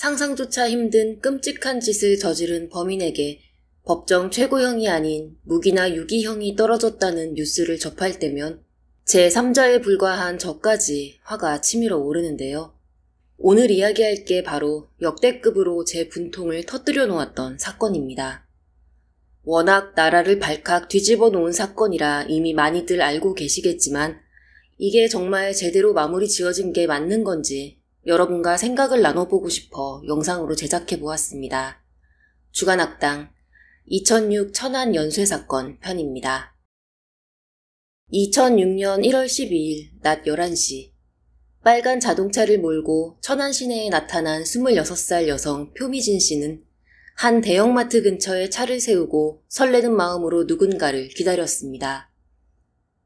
상상조차 힘든 끔찍한 짓을 저지른 범인에게 법정 최고형이 아닌 무기나 유기형이 떨어졌다는 뉴스를 접할 때면 제3자에 불과한 저까지 화가 치밀어 오르는데요. 오늘 이야기할 게 바로 역대급으로 제 분통을 터뜨려 놓았던 사건입니다. 워낙 나라를 발칵 뒤집어 놓은 사건이라 이미 많이들 알고 계시겠지만 이게 정말 제대로 마무리 지어진 게 맞는 건지 여러분과 생각을 나눠보고 싶어 영상으로 제작해보았습니다. 주간악당2006 천안 연쇄 사건 편입니다. 2006년 1월 12일 낮 11시 빨간 자동차를 몰고 천안 시내에 나타난 26살 여성 표미진 씨는 한 대형마트 근처에 차를 세우고 설레는 마음으로 누군가를 기다렸습니다.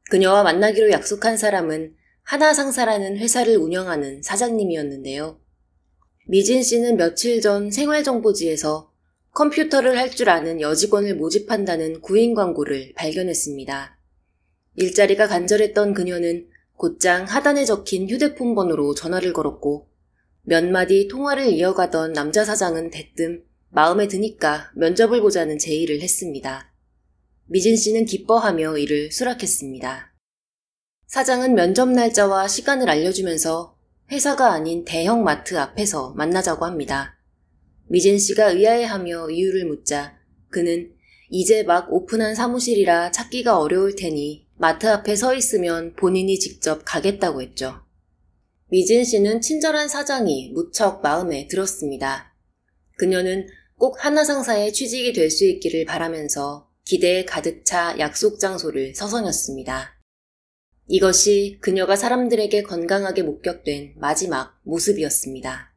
그녀와 만나기로 약속한 사람은 하나상사라는 회사를 운영하는 사장님이었는데요. 미진 씨는 며칠 전 생활정보지에서 컴퓨터를 할 줄 아는 여직원을 모집한다는 구인 광고를 발견했습니다. 일자리가 간절했던 그녀는 곧장 하단에 적힌 휴대폰 번호로 전화를 걸었고 몇 마디 통화를 이어가던 남자 사장은 대뜸 마음에 드니까 면접을 보자는 제의를 했습니다. 미진 씨는 기뻐하며 이를 수락했습니다. 사장은 면접 날짜와 시간을 알려주면서 회사가 아닌 대형 마트 앞에서 만나자고 합니다. 미진 씨가 의아해하며 이유를 묻자 그는 이제 막 오픈한 사무실이라 찾기가 어려울 테니 마트 앞에 서 있으면 본인이 직접 가겠다고 했죠. 미진 씨는 친절한 사장이 무척 마음에 들었습니다. 그녀는 꼭하나상사의 취직이 될 수 있기를 바라면서 기대에 가득 차 약속 장소를 서성였습니다. 이것이 그녀가 사람들에게 건강하게 목격된 마지막 모습이었습니다.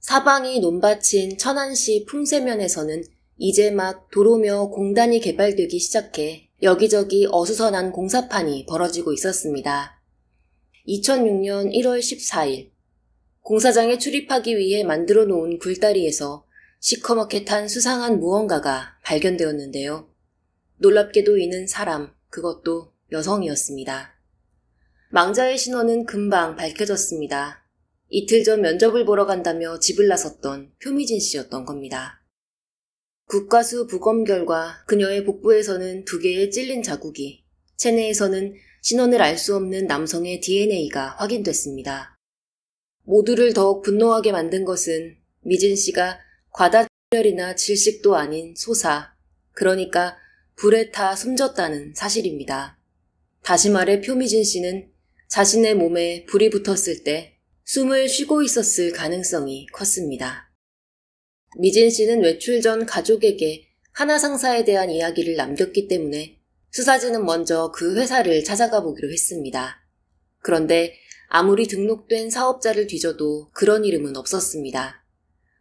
사방이 논밭인 천안시 품세면에서는 이제 막 도로며 공단이 개발되기 시작해 여기저기 어수선한 공사판이 벌어지고 있었습니다. 2006년 1월 14일, 공사장에 출입하기 위해 만들어 놓은 굴다리에서 시커멓게 탄 수상한 무언가가 발견되었는데요. 놀랍게도 이는 사람, 그것도 여성이었습니다. 망자의 신원은 금방 밝혀졌습니다. 이틀 전 면접을 보러 간다며 집을 나섰던 표미진 씨였던 겁니다. 국과수 부검 결과 그녀의 복부에서는 두 개의 찔린 자국이, 체내에서는 신원을 알 수 없는 남성의 DNA가 확인됐습니다. 모두를 더욱 분노하게 만든 것은 미진 씨가 과다출혈이나 질식도 아닌 소사, 그러니까 불에 타 숨졌다는 사실입니다. 다시 말해 표미진 씨는 자신의 몸에 불이 붙었을 때 숨을 쉬고 있었을 가능성이 컸습니다. 미진 씨는 외출 전 가족에게 하나 상사에 대한 이야기를 남겼기 때문에 수사진은 먼저 그 회사를 찾아가 보기로 했습니다. 그런데 아무리 등록된 사업자를 뒤져도 그런 이름은 없었습니다.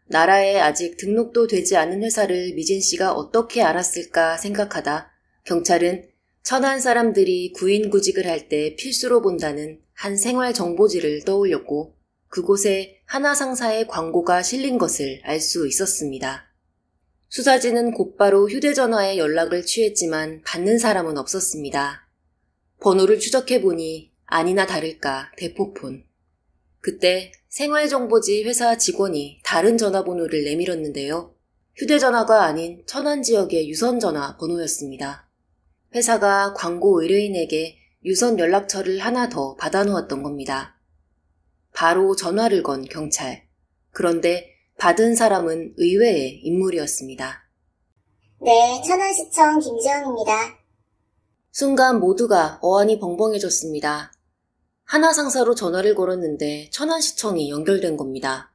나라에 아직 등록도 되지 않은 회사를 미진 씨가 어떻게 알았을까 생각하다 경찰은 천한 사람들이 구인구직을 할 때 필수로 본다는 한 생활 정보지를 떠올렸고 그곳에 하나상사의 광고가 실린 것을 알 수 있었습니다. 수사진은 곧바로 휴대전화에 연락을 취했지만 받는 사람은 없었습니다. 번호를 추적해보니 아니나 다를까 대포폰. 그때 생활정보지 회사 직원이 다른 전화번호를 내밀었는데요. 휴대전화가 아닌 천안 지역의 유선전화 번호였습니다. 회사가 광고 의뢰인에게 유선 연락처를 하나 더 받아놓았던 겁니다. 바로 전화를 건 경찰. 그런데 받은 사람은 의외의 인물이었습니다. 네, 천안시청 김지영입니다. 순간 모두가 어안이 벙벙해졌습니다. 하나상사로 전화를 걸었는데 천안시청이 연결된 겁니다.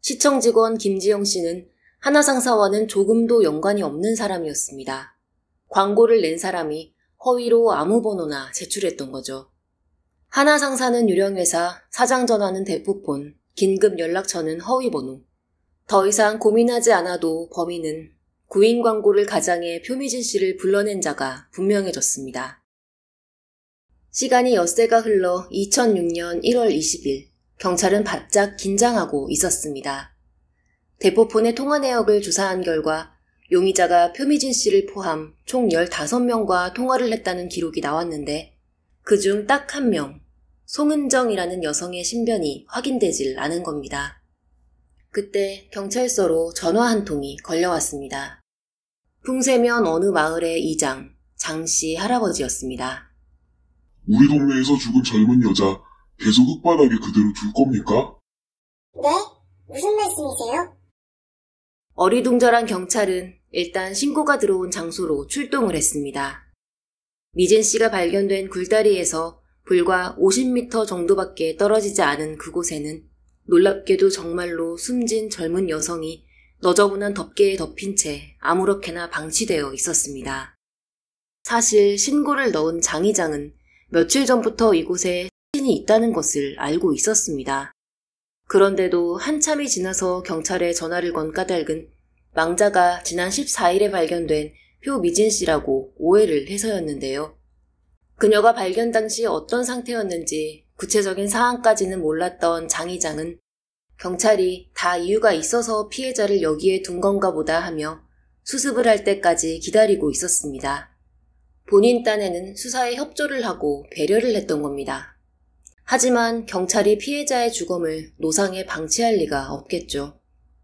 시청 직원 김지영 씨는 하나상사와는 조금도 연관이 없는 사람이었습니다. 광고를 낸 사람이 허위로 아무 번호나 제출했던 거죠. 하나 상사는 유령회사, 사장 전화는 대포폰, 긴급 연락처는 허위 번호. 더 이상 고민하지 않아도 범인은 구인 광고를 가장해 표미진 씨를 불러낸 자가 분명해졌습니다. 시간이 엿새가 흘러 2006년 1월 20일, 경찰은 바짝 긴장하고 있었습니다. 대포폰의 통화 내역을 조사한 결과 용의자가 표미진 씨를 포함 총 15명과 통화를 했다는 기록이 나왔는데 그 중 딱 한 명, 송은정이라는 여성의 신변이 확인되질 않은 겁니다. 그때 경찰서로 전화 한 통이 걸려왔습니다. 풍세면 어느 마을의 이장, 장 씨 할아버지였습니다. 우리 동네에서 죽은 젊은 여자 계속 흙바닥에 그대로 둘 겁니까? 네? 무슨 말씀이세요? 어리둥절한 경찰은 일단 신고가 들어온 장소로 출동을 했습니다. 미진 씨가 발견된 굴다리에서 불과 50m 정도밖에 떨어지지 않은 그곳에는 놀랍게도 정말로 숨진 젊은 여성이 너저분한 덮개에 덮인 채 아무렇게나 방치되어 있었습니다. 사실 신고를 넣은 장 의장은 며칠 전부터 이곳에 시신이 있다는 것을 알고 있었습니다. 그런데도 한참이 지나서 경찰에 전화를 건 까닭은 망자가 지난 14일에 발견된 표미진 씨라고 오해를 해서였는데요. 그녀가 발견 당시 어떤 상태였는지 구체적인 사항까지는 몰랐던 장 의장은 경찰이 다 이유가 있어서 피해자를 여기에 둔 건가 보다 하며 수습을 할 때까지 기다리고 있었습니다. 본인 딴에는 수사에 협조를 하고 배려를 했던 겁니다. 하지만 경찰이 피해자의 죽음을 노상에 방치할 리가 없겠죠.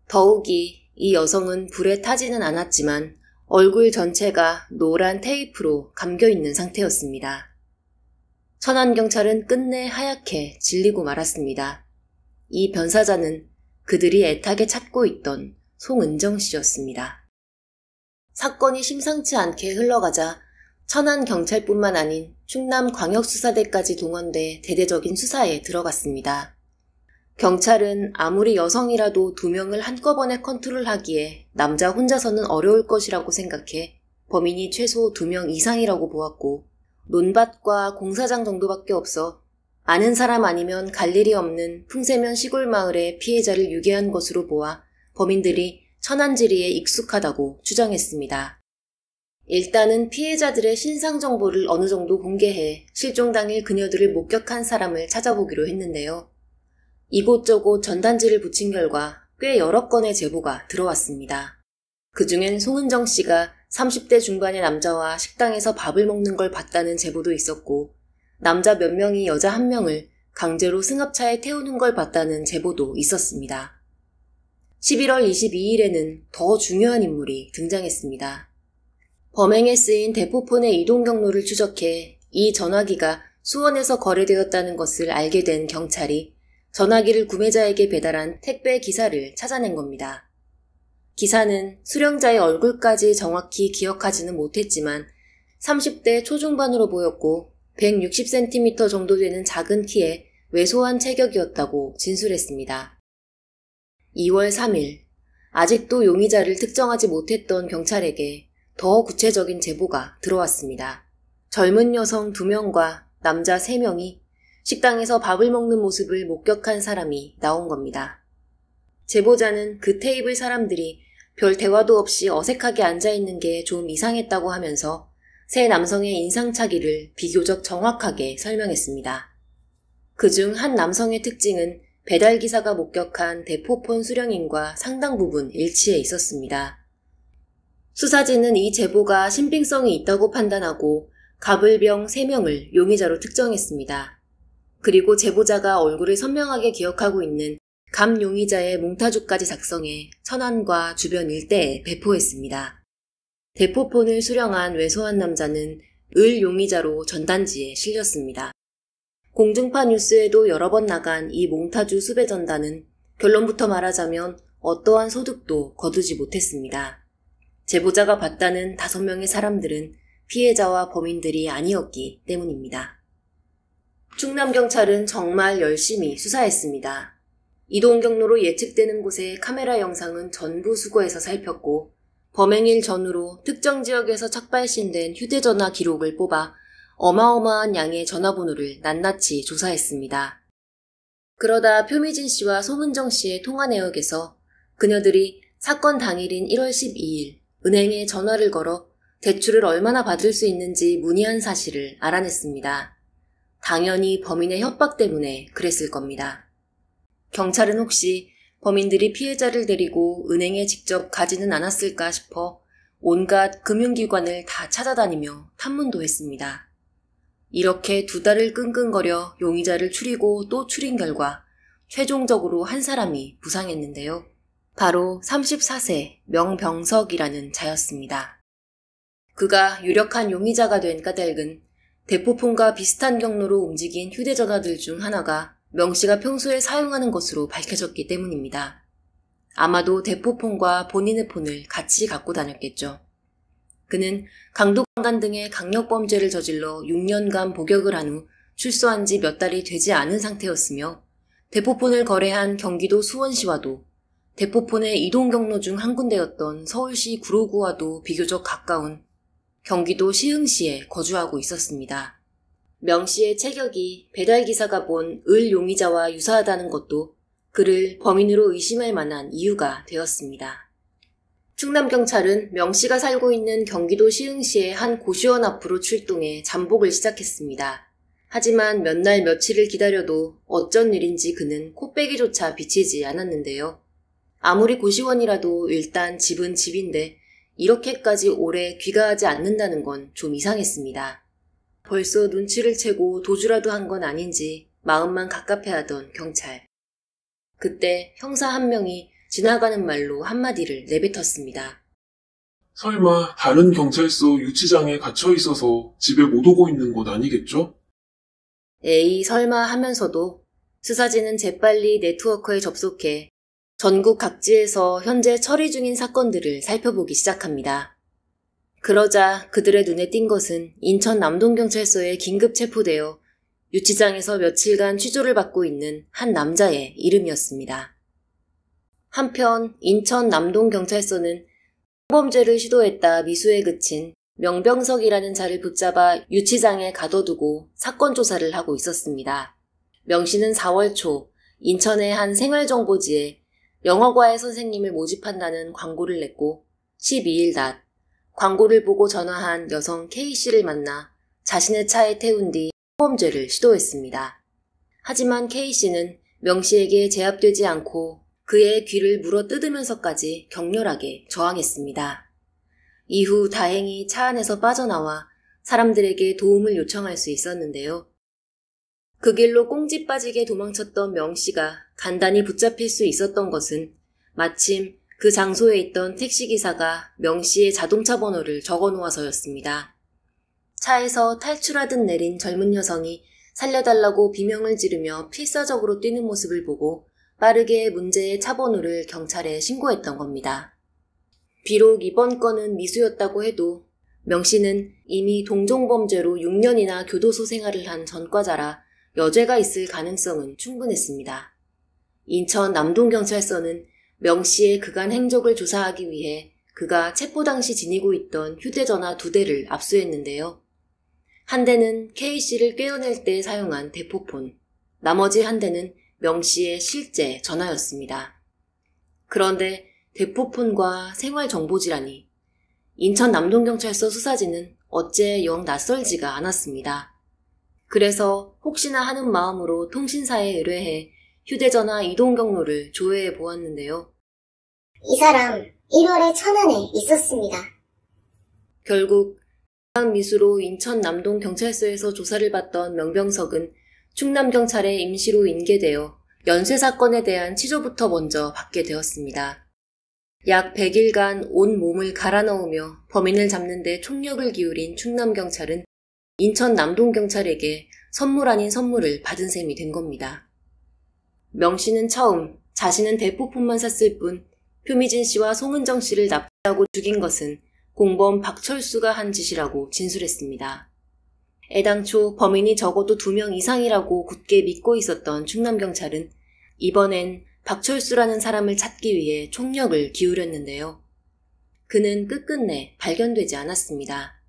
더욱이 이 여성은 불에 타지는 않았지만 얼굴 전체가 노란 테이프로 감겨 있는 상태였습니다. 천안 경찰은 끝내 하얗게 질리고 말았습니다. 이 변사자는 그들이 애타게 찾고 있던 송은정 씨였습니다. 사건이 심상치 않게 흘러가자 천안 경찰뿐만 아닌 충남광역수사대까지 동원돼 대대적인 수사에 들어갔습니다. 경찰은 아무리 여성이라도 두 명을 한꺼번에 컨트롤하기에 남자 혼자서는 어려울 것이라고 생각해 범인이 최소 두 명 이상이라고 보았고 논밭과 공사장 정도밖에 없어 아는 사람 아니면 갈 일이 없는 풍세면 시골 마을에 피해자를 유괴한 것으로 보아 범인들이 천안지리에 익숙하다고 주장했습니다. 일단은 피해자들의 신상 정보를 어느 정도 공개해 실종 당일 그녀들을 목격한 사람을 찾아보기로 했는데요. 이곳저곳 전단지를 붙인 결과 꽤 여러 건의 제보가 들어왔습니다. 그중엔 송은정 씨가 30대 중반의 남자와 식당에서 밥을 먹는 걸 봤다는 제보도 있었고, 남자 몇 명이 여자 한 명을 강제로 승합차에 태우는 걸 봤다는 제보도 있었습니다. 11월 22일에는 더 중요한 인물이 등장했습니다. 범행에 쓰인 대포폰의 이동 경로를 추적해 이 전화기가 수원에서 거래되었다는 것을 알게 된 경찰이 전화기를 구매자에게 배달한 택배 기사를 찾아낸 겁니다. 기사는 수령자의 얼굴까지 정확히 기억하지는 못했지만 30대 초중반으로 보였고 160cm 정도 되는 작은 키에 왜소한 체격이었다고 진술했습니다. 2월 3일, 아직도 용의자를 특정하지 못했던 경찰에게 더 구체적인 제보가 들어왔습니다. 젊은 여성 2명과 남자 3명이 식당에서 밥을 먹는 모습을 목격한 사람이 나온 겁니다. 제보자는 그 테이블 사람들이 별 대화도 없이 어색하게 앉아있는 게 좀 이상했다고 하면서 세 남성의 인상차기를 비교적 정확하게 설명했습니다. 그 중 한 남성의 특징은 배달기사가 목격한 대포폰 수령인과 상당 부분 일치해 있었습니다. 수사진은 이 제보가 신빙성이 있다고 판단하고 갑을병 3명을 용의자로 특정했습니다. 그리고 제보자가 얼굴을 선명하게 기억하고 있는 감 용의자의 몽타주까지 작성해 천안과 주변 일대에 배포했습니다. 대포폰을 수령한 외소한 남자는 을 용의자로 전단지에 실렸습니다. 공중파 뉴스에도 여러 번 나간 이 몽타주 수배전단은 결론부터 말하자면 어떠한 소득도 거두지 못했습니다. 제보자가 봤다는 다섯 명의 사람들은 피해자와 범인들이 아니었기 때문입니다. 충남경찰은 정말 열심히 수사했습니다. 이동 경로로 예측되는 곳의 카메라 영상은 전부 수거해서 살폈고 범행일 전후로 특정 지역에서 착발신된 휴대전화 기록을 뽑아 어마어마한 양의 전화번호를 낱낱이 조사했습니다. 그러다 표미진 씨와 소문정 씨의 통화 내역에서 그녀들이 사건 당일인 1월 12일 은행에 전화를 걸어 대출을 얼마나 받을 수 있는지 문의한 사실을 알아냈습니다. 당연히 범인의 협박 때문에 그랬을 겁니다. 경찰은 혹시 범인들이 피해자를 데리고 은행에 직접 가지는 않았을까 싶어 온갖 금융기관을 다 찾아다니며 탐문도 했습니다. 이렇게 두 달을 끙끙거려 용의자를 추리고 또 추린 결과 최종적으로 한 사람이 부상했는데요. 바로 34세 명병석이라는 자였습니다. 그가 유력한 용의자가 된 까닭은 대포폰과 비슷한 경로로 움직인 휴대전화들 중 하나가 명 씨가 평소에 사용하는 것으로 밝혀졌기 때문입니다. 아마도 대포폰과 본인의 폰을 같이 갖고 다녔겠죠. 그는 강도강간 등의 강력범죄를 저질러 6년간 복역을 한 후 출소한 지 몇 달이 되지 않은 상태였으며 대포폰을 거래한 경기도 수원시와도 대포폰의 이동 경로 중 한 군데였던 서울시 구로구와도 비교적 가까운 경기도 시흥시에 거주하고 있었습니다. 명 씨의 체격이 배달기사가 본 을 용의자와 유사하다는 것도 그를 범인으로 의심할 만한 이유가 되었습니다. 충남경찰은 명 씨가 살고 있는 경기도 시흥시의 한 고시원 앞으로 출동해 잠복을 시작했습니다. 하지만 몇 날 며칠을 기다려도 어쩐 일인지 그는 코빼기조차 비치지 않았는데요. 아무리 고시원이라도 일단 집은 집인데 이렇게까지 오래 귀가하지 않는다는 건 좀 이상했습니다. 벌써 눈치를 채고 도주라도 한 건 아닌지 마음만 갑갑해하던 경찰. 그때 형사 한 명이 지나가는 말로 한마디를 내뱉었습니다. 설마 다른 경찰서 유치장에 갇혀 있어서 집에 못 오고 있는 건 아니겠죠? 에이 설마 하면서도 수사진은 재빨리 네트워크에 접속해 전국 각지에서 현재 처리 중인 사건들을 살펴보기 시작합니다. 그러자 그들의 눈에 띈 것은 인천 남동경찰서에 긴급 체포되어 유치장에서 며칠간 취조를 받고 있는 한 남자의 이름이었습니다. 한편 인천 남동경찰서는 범죄를 시도했다 미수에 그친 명병석이라는 자를 붙잡아 유치장에 가둬두고 사건 조사를 하고 있었습니다. 명 씨는 4월 초 인천의 한 생활정보지에 영어과의 선생님을 모집한다는 광고를 냈고 12일 낮 광고를 보고 전화한 여성 K씨를 만나 자신의 차에 태운 뒤 폭범죄를 시도했습니다. 하지만 K씨는 명씨에게 제압되지 않고 그의 귀를 물어 뜯으면서까지 격렬하게 저항했습니다. 이후 다행히 차 안에서 빠져나와 사람들에게 도움을 요청할 수 있었는데요. 그 길로 꽁지 빠지게 도망쳤던 명씨가 간단히 붙잡힐 수 있었던 것은 마침 그 장소에 있던 택시기사가 명 씨의 자동차 번호를 적어 놓아서였습니다. 차에서 탈출하듯 내린 젊은 여성이 살려달라고 비명을 지르며 필사적으로 뛰는 모습을 보고 빠르게 문제의 차 번호를 경찰에 신고했던 겁니다. 비록 이번 건은 미수였다고 해도 명 씨는 이미 동종범죄로 6년이나 교도소 생활을 한 전과자라 여죄가 있을 가능성은 충분했습니다. 인천 남동경찰서는 명 씨의 그간 행적을 조사하기 위해 그가 체포 당시 지니고 있던 휴대전화 두 대를 압수했는데요. 한 대는 K 씨를 깨어낼때 사용한 대포폰, 나머지 한 대는 명 씨의 실제 전화였습니다. 그런데 대포폰과 생활정보지라니 인천 남동경찰서 수사진은 어째 영 낯설지가 않았습니다. 그래서 혹시나 하는 마음으로 통신사에 의뢰해 휴대전화 이동 경로를 조회해 보았는데요. 이 사람 1월에 천안에 있었습니다. 결국 미수로 인천 남동 경찰서에서 조사를 받던 명병석은 충남 경찰에 임시로 인계되어 연쇄 사건에 대한 치조부터 먼저 받게 되었습니다. 약 100일간 온 몸을 갈아 넣으며 범인을 잡는 데 총력을 기울인 충남 경찰은 인천 남동 경찰에게 선물 아닌 선물을 받은 셈이 된 겁니다. 명 씨는 처음 자신은 대포폰만 샀을 뿐 표미진 씨와 송은정 씨를 납치하고 죽인 것은 공범 박철수가 한 짓이라고 진술했습니다. 애당초 범인이 적어도 두 명 이상이라고 굳게 믿고 있었던 충남경찰은 이번엔 박철수라는 사람을 찾기 위해 총력을 기울였는데요. 그는 끝끝내 발견되지 않았습니다.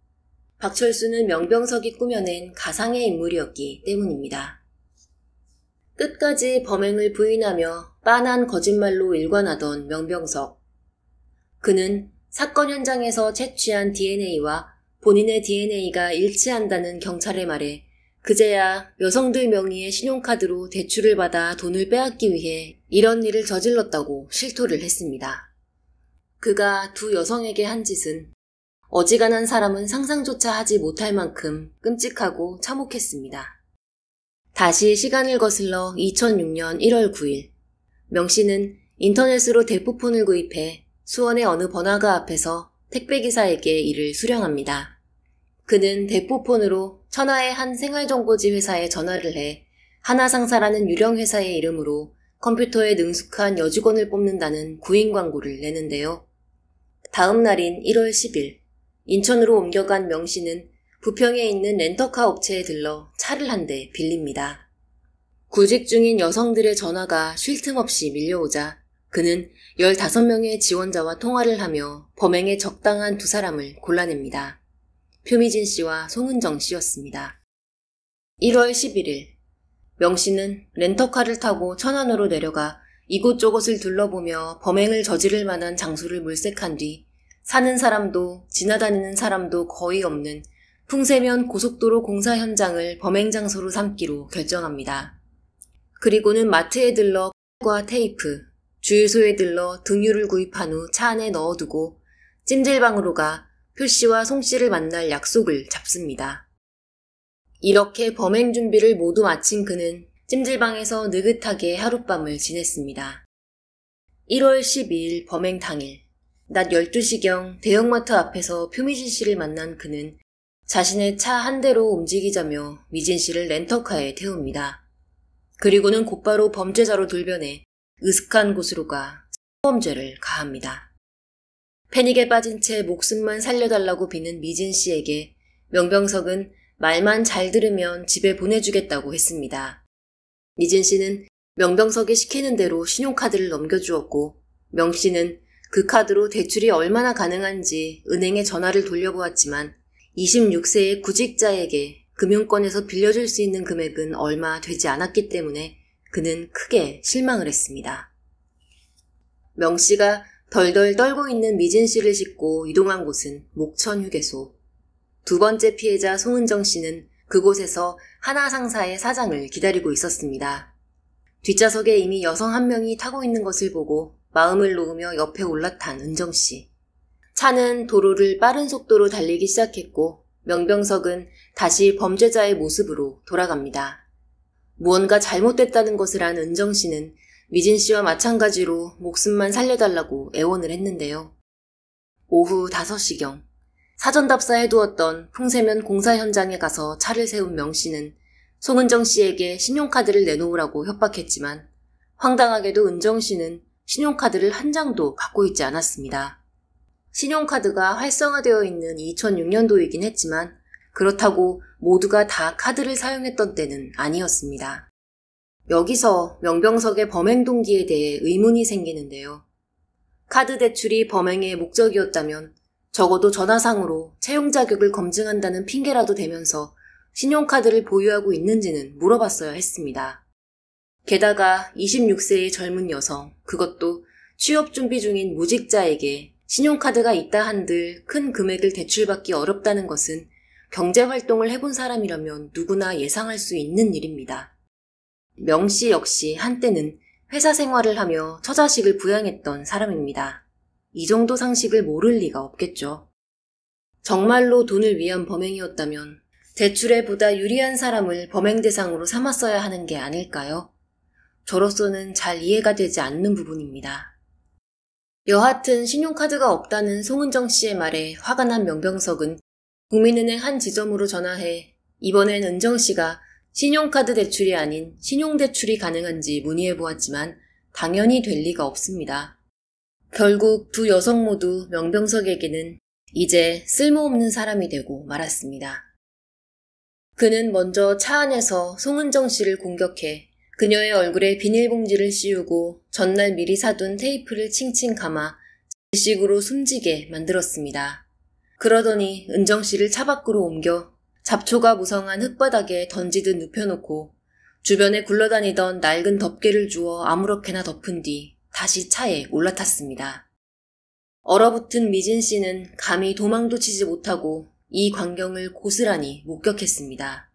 박철수는 명병석이 꾸며낸 가상의 인물이었기 때문입니다. 끝까지 범행을 부인하며 빤한 거짓말로 일관하던 명병석. 그는 사건 현장에서 채취한 DNA와 본인의 DNA가 일치한다는 경찰의 말에 그제야 여성들 명의의 신용카드로 대출을 받아 돈을 빼앗기 위해 이런 일을 저질렀다고 실토를 했습니다. 그가 두 여성에게 한 짓은 어지간한 사람은 상상조차 하지 못할 만큼 끔찍하고 참혹했습니다. 다시 시간을 거슬러 2006년 1월 9일 명 씨는 인터넷으로 대포폰을 구입해 수원의 어느 번화가 앞에서 택배기사에게 이를 수령합니다. 그는 대포폰으로 천하의 한 생활정보지 회사에 전화를 해 하나상사라는 유령 회사의 이름으로 컴퓨터에 능숙한 여직원을 뽑는다는 구인 광고를 내는데요. 다음 날인 1월 10일 인천으로 옮겨간 명 씨는 부평에 있는 렌터카 업체에 들러 차를 한 대 빌립니다. 구직 중인 여성들의 전화가 쉴 틈 없이 밀려오자 그는 15명의 지원자와 통화를 하며 범행에 적당한 두 사람을 골라냅니다. 표미진 씨와 송은정 씨였습니다. 1월 11일 명 씨는 렌터카를 타고 천안으로 내려가 이곳저곳을 둘러보며 범행을 저지를 만한 장소를 물색한 뒤 사는 사람도 지나다니는 사람도 거의 없는 풍세면 고속도로 공사 현장을 범행 장소로 삼기로 결정합니다. 그리고는 마트에 들러 과 테이프, 주유소에 들러 등유를 구입한 후 차 안에 넣어두고 찜질방으로 가 표씨와 송씨를 만날 약속을 잡습니다. 이렇게 범행 준비를 모두 마친 그는 찜질방에서 느긋하게 하룻밤을 지냈습니다. 1월 12일 범행 당일, 낮 12시경 대형마트 앞에서 표미진 씨를 만난 그는 자신의 차 한 대로 움직이자며 미진 씨를 렌터카에 태웁니다. 그리고는 곧바로 범죄자로 돌변해 으슥한 곳으로 가 성범죄를 가합니다. 패닉에 빠진 채 목숨만 살려달라고 비는 미진 씨에게 명병석은 말만 잘 들으면 집에 보내주겠다고 했습니다. 미진 씨는 명병석이 시키는 대로 신용카드를 넘겨주었고 명 씨는 그 카드로 대출이 얼마나 가능한지 은행에 전화를 돌려보았지만 26세의 구직자에게 금융권에서 빌려줄 수 있는 금액은 얼마 되지 않았기 때문에 그는 크게 실망을 했습니다. 명 씨가 덜덜 떨고 있는 미진 씨를 싣고 이동한 곳은 목천 휴게소. 두 번째 피해자 송은정 씨는 그곳에서 하나 상사의 사장을 기다리고 있었습니다. 뒷좌석에 이미 여성 한 명이 타고 있는 것을 보고 마음을 놓으며 옆에 올라탄 은정 씨. 차는 도로를 빠른 속도로 달리기 시작했고 명병석은 다시 범죄자의 모습으로 돌아갑니다. 무언가 잘못됐다는 것을 안 은정 씨는 미진 씨와 마찬가지로 목숨만 살려달라고 애원을 했는데요. 오후 5시경 사전 답사해두었던 풍세면 공사 현장에 가서 차를 세운 명 씨는 송은정 씨에게 신용카드를 내놓으라고 협박했지만 황당하게도 은정 씨는 신용카드를 한 장도 갖고 있지 않았습니다. 신용카드가 활성화되어 있는 2006년도이긴 했지만 그렇다고 모두가 다 카드를 사용했던 때는 아니었습니다. 여기서 명병석의 범행 동기에 대해 의문이 생기는데요. 카드 대출이 범행의 목적이었다면 적어도 전화상으로 채용 자격을 검증한다는 핑계라도 대면서 신용카드를 보유하고 있는지는 물어봤어야 했습니다. 게다가 26세의 젊은 여성, 그것도 취업 준비 중인 무직자에게 신용카드가 있다 한들 큰 금액을 대출받기 어렵다는 것은 경제활동을 해본 사람이라면 누구나 예상할 수 있는 일입니다. 명 씨 역시 한때는 회사 생활을 하며 처자식을 부양했던 사람입니다. 이 정도 상식을 모를 리가 없겠죠. 정말로 돈을 위한 범행이었다면 대출에 보다 유리한 사람을 범행 대상으로 삼았어야 하는 게 아닐까요? 저로서는 잘 이해가 되지 않는 부분입니다. 여하튼 신용카드가 없다는 송은정 씨의 말에 화가 난 명병석은 국민은행 한 지점으로 전화해 이번엔 은정 씨가 신용카드 대출이 아닌 신용대출이 가능한지 문의해 보았지만 당연히 될 리가 없습니다. 결국 두 여성 모두 명병석에게는 이제 쓸모없는 사람이 되고 말았습니다. 그는 먼저 차 안에서 송은정 씨를 공격해 그녀의 얼굴에 비닐봉지를 씌우고 전날 미리 사둔 테이프를 칭칭 감아 질식으로 숨지게 만들었습니다. 그러더니 은정 씨를 차 밖으로 옮겨 잡초가 무성한 흙바닥에 던지듯 눕혀놓고 주변에 굴러다니던 낡은 덮개를 주워 아무렇게나 덮은 뒤 다시 차에 올라탔습니다. 얼어붙은 미진 씨는 감히 도망도 치지 못하고 이 광경을 고스란히 목격했습니다.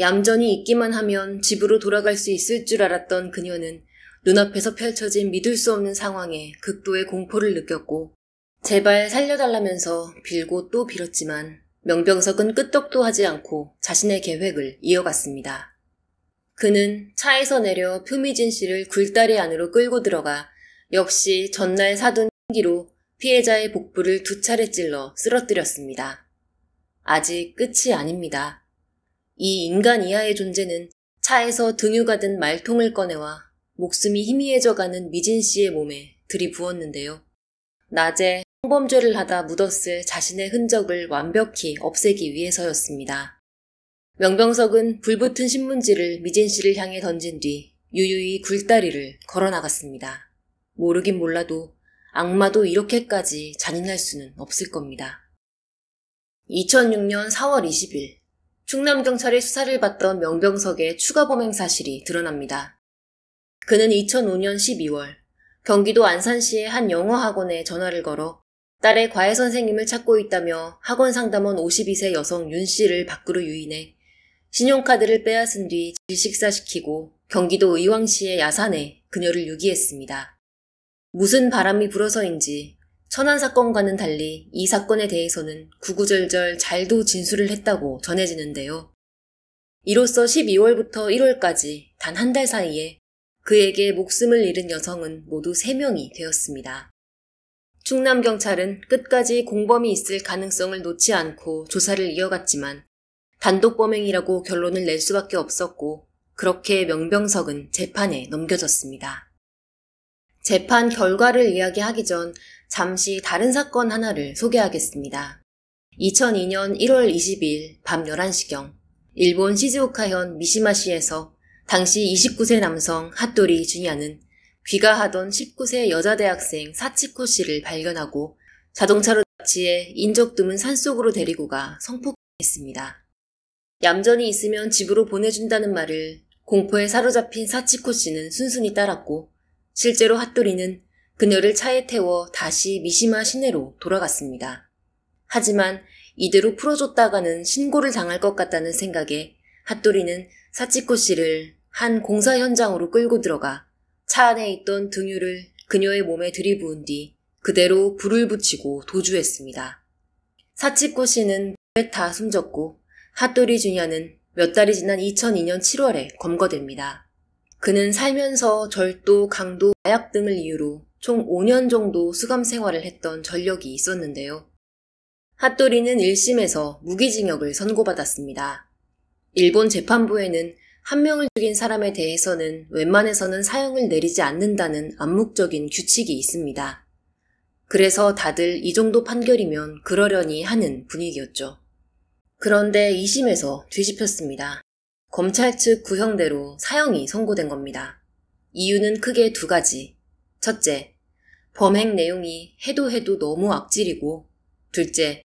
얌전히 있기만 하면 집으로 돌아갈 수 있을 줄 알았던 그녀는 눈앞에서 펼쳐진 믿을 수 없는 상황에 극도의 공포를 느꼈고 제발 살려달라면서 빌고 또 빌었지만 명병석은 끄떡도 하지 않고 자신의 계획을 이어갔습니다. 그는 차에서 내려 표미진 씨를 굴다리 안으로 끌고 들어가 역시 전날 사둔 흉 기로 피해자의 복부를 두 차례 찔러 쓰러뜨렸습니다. 아직 끝이 아닙니다. 이 인간 이하의 존재는 차에서 등유가 든 말통을 꺼내와 목숨이 희미해져가는 미진 씨의 몸에 들이부었는데요. 낮에 성범죄를 하다 묻었을 자신의 흔적을 완벽히 없애기 위해서였습니다. 명병석은 불붙은 신문지를 미진 씨를 향해 던진 뒤 유유히 굴다리를 걸어 나갔습니다. 모르긴 몰라도 악마도 이렇게까지 잔인할 수는 없을 겁니다. 2006년 4월 20일 충남경찰의 수사를 받던 명병석의 추가 범행 사실이 드러납니다. 그는 2005년 12월 경기도 안산시의 한 영어학원에 전화를 걸어 딸의 과외 선생님을 찾고 있다며 학원 상담원 52세 여성 윤 씨를 밖으로 유인해 신용카드를 빼앗은 뒤 질식사시키고 경기도 의왕시의 야산에 그녀를 유기했습니다. 무슨 바람이 불어서인지 천안 사건과는 달리 이 사건에 대해서는 구구절절 잘도 진술을 했다고 전해지는데요. 이로써 12월부터 1월까지 단 한 달 사이에 그에게 목숨을 잃은 여성은 모두 3명이 되었습니다. 충남 경찰은 끝까지 공범이 있을 가능성을 놓지 않고 조사를 이어갔지만 단독 범행이라고 결론을 낼 수밖에 없었고 그렇게 명병석은 재판에 넘겨졌습니다. 재판 결과를 이야기하기 전 잠시 다른 사건 하나를 소개하겠습니다. 2002년 1월 2 0일밤 11시경 일본 시즈오카현 미시마시에서 당시 29세 남성 핫도리 주니아는 귀가하던 19세 여자 대학생 사치코 씨를 발견하고 자동차로 납치해 인적 드문 산속으로 데리고 가 성폭행했습니다. 얌전히 있으면 집으로 보내준다는 말을 공포에 사로잡힌 사치코 씨는 순순히 따랐고 실제로 핫도리는 그녀를 차에 태워 다시 미시마 시내로 돌아갔습니다. 하지만 이대로 풀어줬다가는 신고를 당할 것 같다는 생각에 핫도리는 사치코 씨를 한 공사 현장으로 끌고 들어가 차 안에 있던 등유를 그녀의 몸에 들이부은 뒤 그대로 불을 붙이고 도주했습니다. 사치코 씨는 다 숨졌고 핫도리 주냐는 니몇 달이 지난 2002년 7월에 검거됩니다. 그는 살면서 절도, 강도, 마약 등을 이유로 총 5년 정도 수감 생활을 했던 전력이 있었는데요. 핫도리는 1심에서 무기징역을 선고받았습니다. 일본 재판부에는 한 명을 죽인 사람에 대해서는 웬만해서는 사형을 내리지 않는다는 암묵적인 규칙이 있습니다. 그래서 다들 이 정도 판결이면 그러려니 하는 분위기였죠. 그런데 2심에서 뒤집혔습니다. 검찰 측 구형대로 사형이 선고된 겁니다. 이유는 크게 두 가지. 첫째, 범행 내용이 해도 해도 너무 악질이고, 둘째,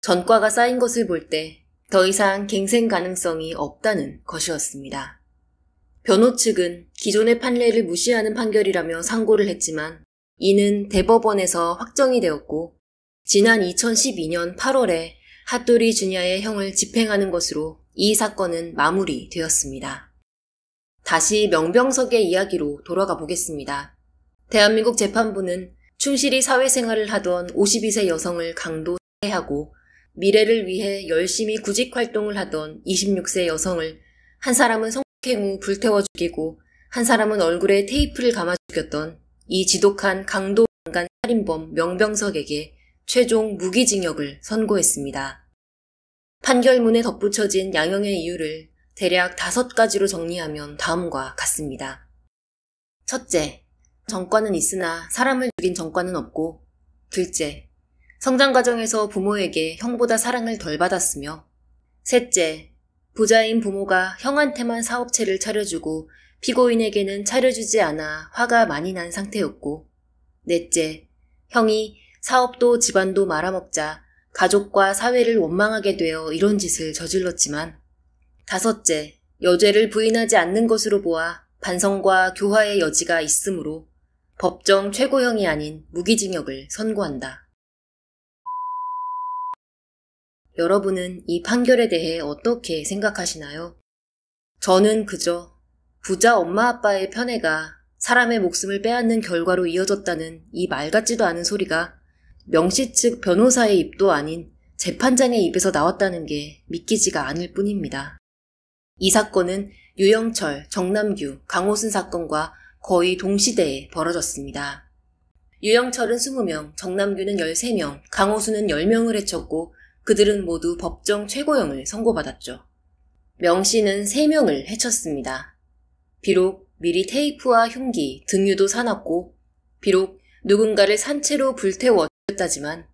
전과가 쌓인 것을 볼 때 더 이상 갱생 가능성이 없다는 것이었습니다. 변호 측은 기존의 판례를 무시하는 판결이라며 상고를 했지만 이는 대법원에서 확정이 되었고 지난 2012년 8월에 핫도리 주냐의 형을 집행하는 것으로 이 사건은 마무리되었습니다. 다시 명병석의 이야기로 돌아가 보겠습니다. 대한민국 재판부는 충실히 사회생활을 하던 52세 여성을 강도 해하고 미래를 위해 열심히 구직 활동을 하던 26세 여성을 한 사람은 성폭행 후 불태워 죽이고 한 사람은 얼굴에 테이프를 감아 죽였던 이 지독한 강도 강간 살인범 명병석에게 최종 무기징역을 선고했습니다. 판결문에 덧붙여진 양형의 이유를 대략 다섯 가지로 정리하면 다음과 같습니다. 첫째, 정권은 있으나 사람을 죽인 정권은 없고 둘째, 성장 과정에서 부모에게 형보다 사랑을 덜 받았으며 셋째, 부자인 부모가 형한테만 사업체를 차려주고 피고인에게는 차려주지 않아 화가 많이 난 상태였고 넷째, 형이 사업도 집안도 말아먹자 가족과 사회를 원망하게 되어 이런 짓을 저질렀지만 다섯째, 여죄를 부인하지 않는 것으로 보아 반성과 교화의 여지가 있으므로 법정 최고형이 아닌 무기징역을 선고한다. 여러분은 이 판결에 대해 어떻게 생각하시나요? 저는 그저 부자 엄마 아빠의 편애가 사람의 목숨을 빼앗는 결과로 이어졌다는 이 말 같지도 않은 소리가 명시 측 변호사의 입도 아닌 재판장의 입에서 나왔다는 게 믿기지가 않을 뿐입니다. 이 사건은 유영철, 정남규, 강호순 사건과 거의 동시대에 벌어졌습니다. 유영철은 20명, 정남규는 13명, 강호수는 10명을 해쳤고 그들은 모두 법정 최고형을 선고받았죠. 명 씨는 3명을 해쳤습니다. 비록 미리 테이프와 흉기, 등유도 사놨고 비록 누군가를 산채로 불태웠다지만